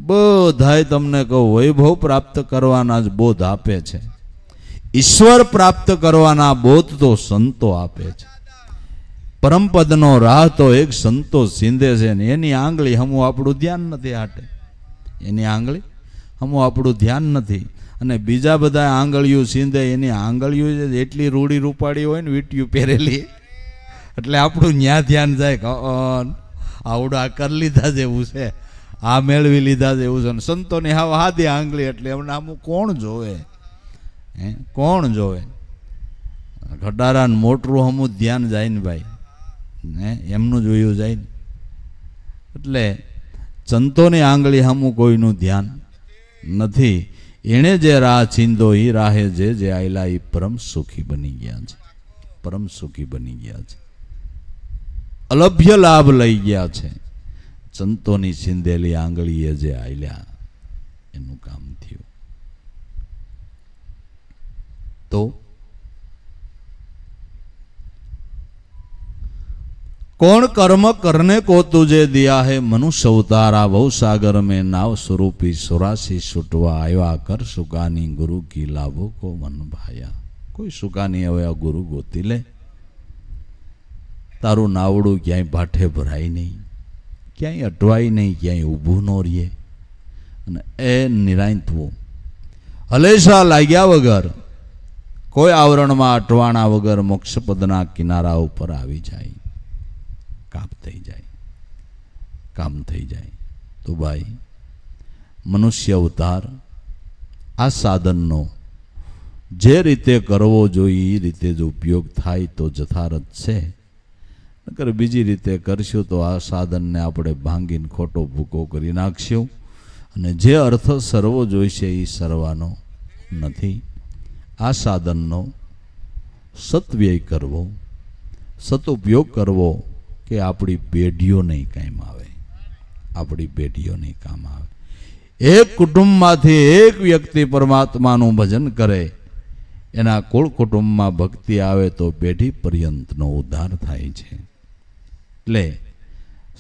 બધાય તમને કહું વૈભવ પ્રાપ્ત કરવાના જ બોધ આપે છે ઈશ્વર પ્રાપ્ત કરવાના બોધ તો સંતો આપે છે પરમપદનો રાહ તો એક સંતો સિંધે છે ને એની આંગળી હમું આપણું ધ્યાન નથી હાટે એની આંગળી હમું આપણું ધ્યાન નથી અને બીજા બધા આંગળીઓ સિંધે એની આંગળીઓ છે એટલી રૂડી રૂપાળી હોય ને વીંટિયું પહેરેલી એટલે આપણું ન્યા ધ્યાન જાય આવડા કરી લીધા જેવું છે આ મેળવી લીધા જેવું છે સંતોની હા હાદી આંગળી એટલે એમને આમ કોણ જોવે હે કોણ જોવે ઘટારાને મોટરું હમું ધ્યાન જાય ને ભાઈ હે એમનું જોયું જાય ને એટલે સંતોની આંગળી હમું કોઈનું ધ્યાન નથી એણે જે રાહ છીંદો એ રાહે જે જે આયલા એ પરમ સુખી બની ગયા છે પરમ સુખી બની ગયા છે અલભ્ય લાભ લઈ ગયા છે સંતોની છીંદેલી આંગળીએ જે આયલા એનું કામ કોણ કર્મ કરને કો તુજે દિયા હે મનુષવતારા બહુ સાગર મે नाव સ્વરૂપી સોરાસી સુટવા આયા કરસુ ગાની ગુરુકી લાભો કો મન ભાયા કોઈ સુગાની આયા ગુરુ ગોતીલે તારો નાવડું ક્યાં ભાઠે ભરાઈ નહીં ક્યાંય ઢોઈ નહીં ક્યાંય ઉભો નો રિયે અને એ નિરાંતવો હલેશા લાગ્યા વગર કોઈ આવરણમાં અટવાણા વગર મોક્ષપદના કિનારા ઉપર આવી જાય કાપ થઈ જાય કામ થઈ જાય તો ભાઈ મનુષ્ય અવતાર આ સાધનનો જે રીતે કરવો જોઈએ એ રીતે જ ઉપયોગ થાય તો જથારથ છે નકર બીજી રીતે કરશું તો આ સાધનને આપણે ભાંગીને ખોટો ભૂકો કરી નાખશું અને જે અર્થ સર્વો જોઈશે એ સરવાનો નથી આ સાધનનો સત્વ્યય કરવો સદુપયોગ કરવો કે આપણી પેઢીઓ નહીં કામ આવે આપણી પેઢીઓ નહીં કામ આવે એક કુટુંબમાંથી એક વ્યક્તિ પરમાત્માનું ભજન કરે એના કુળ કુટુંબમાં ભક્તિ આવે તો પેઢી પર્યંતનો ઉદ્ધાર થાય છે એટલે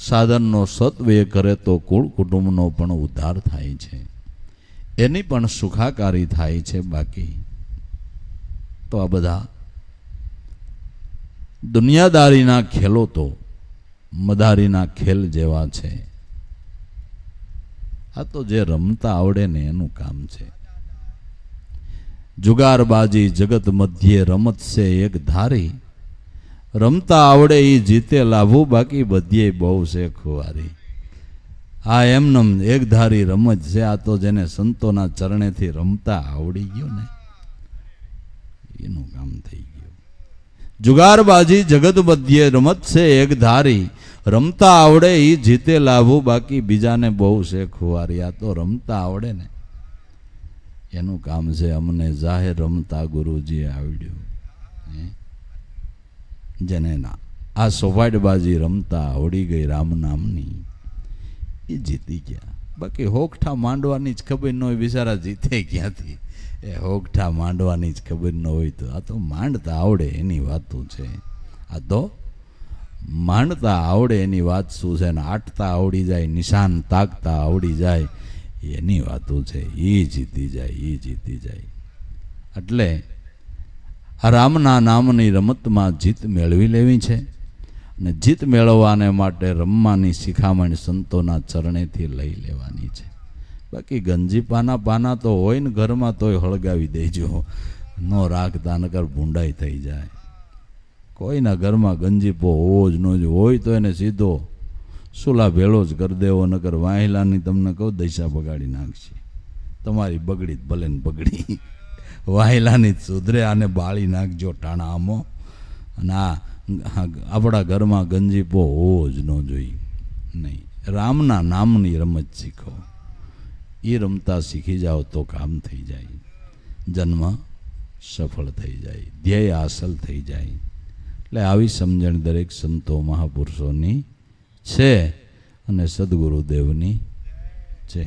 સાધનનો સત્વ્ય કરે તો કુળ કુટુંબનો પણ ઉદ્ધાર થાય છે એની પણ સુખાકારી થાય છે બાકી તો આ બધા દુનિયાદારીના ખેલો તો મદારીના ખેલ જેવા છે આ તો જે રમતા આવડે ને એનું કામ છે જુગારબાજી જગત મધ્યે રમત છે એક ધારી રમતા આવડે એ જીતે લાભો બાકી બધીએ બહુ છે ખુવારી આ એમનમ એક ધારી રમત છે આ તો જેને સંતોના ચરણેથી રમતા આવડી ગયું ને એનું કામ થઈ ગયું જુગારબાજી જગત મધ્યે રમત છે એક ધારી રમતા આવડે એ જીતે લાભું બાકી બીજાને બહુ છે ખુવારી આ તો રમતા આવડે ને એનું કામ છે અમને જાહેર રમતા ગુરુજી આવડ્યું જેને ના આ સોભાટબાજી રમતા આવડી ગઈ રામ નામની એ જીતી ગયા બાકી હોકઠા માંડવાની જ ખબર ન હોય બિચારા જીતે ક્યાંથી એ હોગઠા માંડવાની જ ખબર ન હોય તો આ તો માંડતા આવડે એની વાતું છે આ તો માંડતા આવડે એની વાત શું છે ને આટતા આવડી જાય નિશાન તાકતા આવડી જાય એની વાતો છે એ જીતી જાય એ જીતી જાય એટલે રામના નામની રમતમાં જીત મેળવી લેવી છે અને જીત મેળવવાને માટે રમવાની શિખામણ સંતોના ચરણેથી લઈ લેવાની છે બાકી ગંજીપાના પાના તો હોય ને ઘરમાં તોય હળગાવી દેજો ન રાખતા નકર ભૂંડાઈ થઈ જાય કોઈના ઘરમાં ગંજીપો હોવો જ ન જ હોય તો એને સીધો સુલા ભેળો જ કરી દેવો નકર વાહિલાની તમને કહું દૈસા બગાડી નાખશે તમારી બગડી જ ભલે ને બગડી વાહિલાની જ સુધરે આને બાળી નાખજો ટાણા ટાણામો અને આ આપણા ઘરમાં ગંજીપો હોવો જ ન જોઈએ નહીં રામના નામની રમત શીખો એ રમતા શીખી જાઓ તો કામ થઈ જાય જન્મ સફળ થઈ જાય ધ્યેય હાસલ થઈ જાય એટલે આવી સમજણ દરેક સંતો મહાપુરુષોની છે અને સદગુરુદેવની છે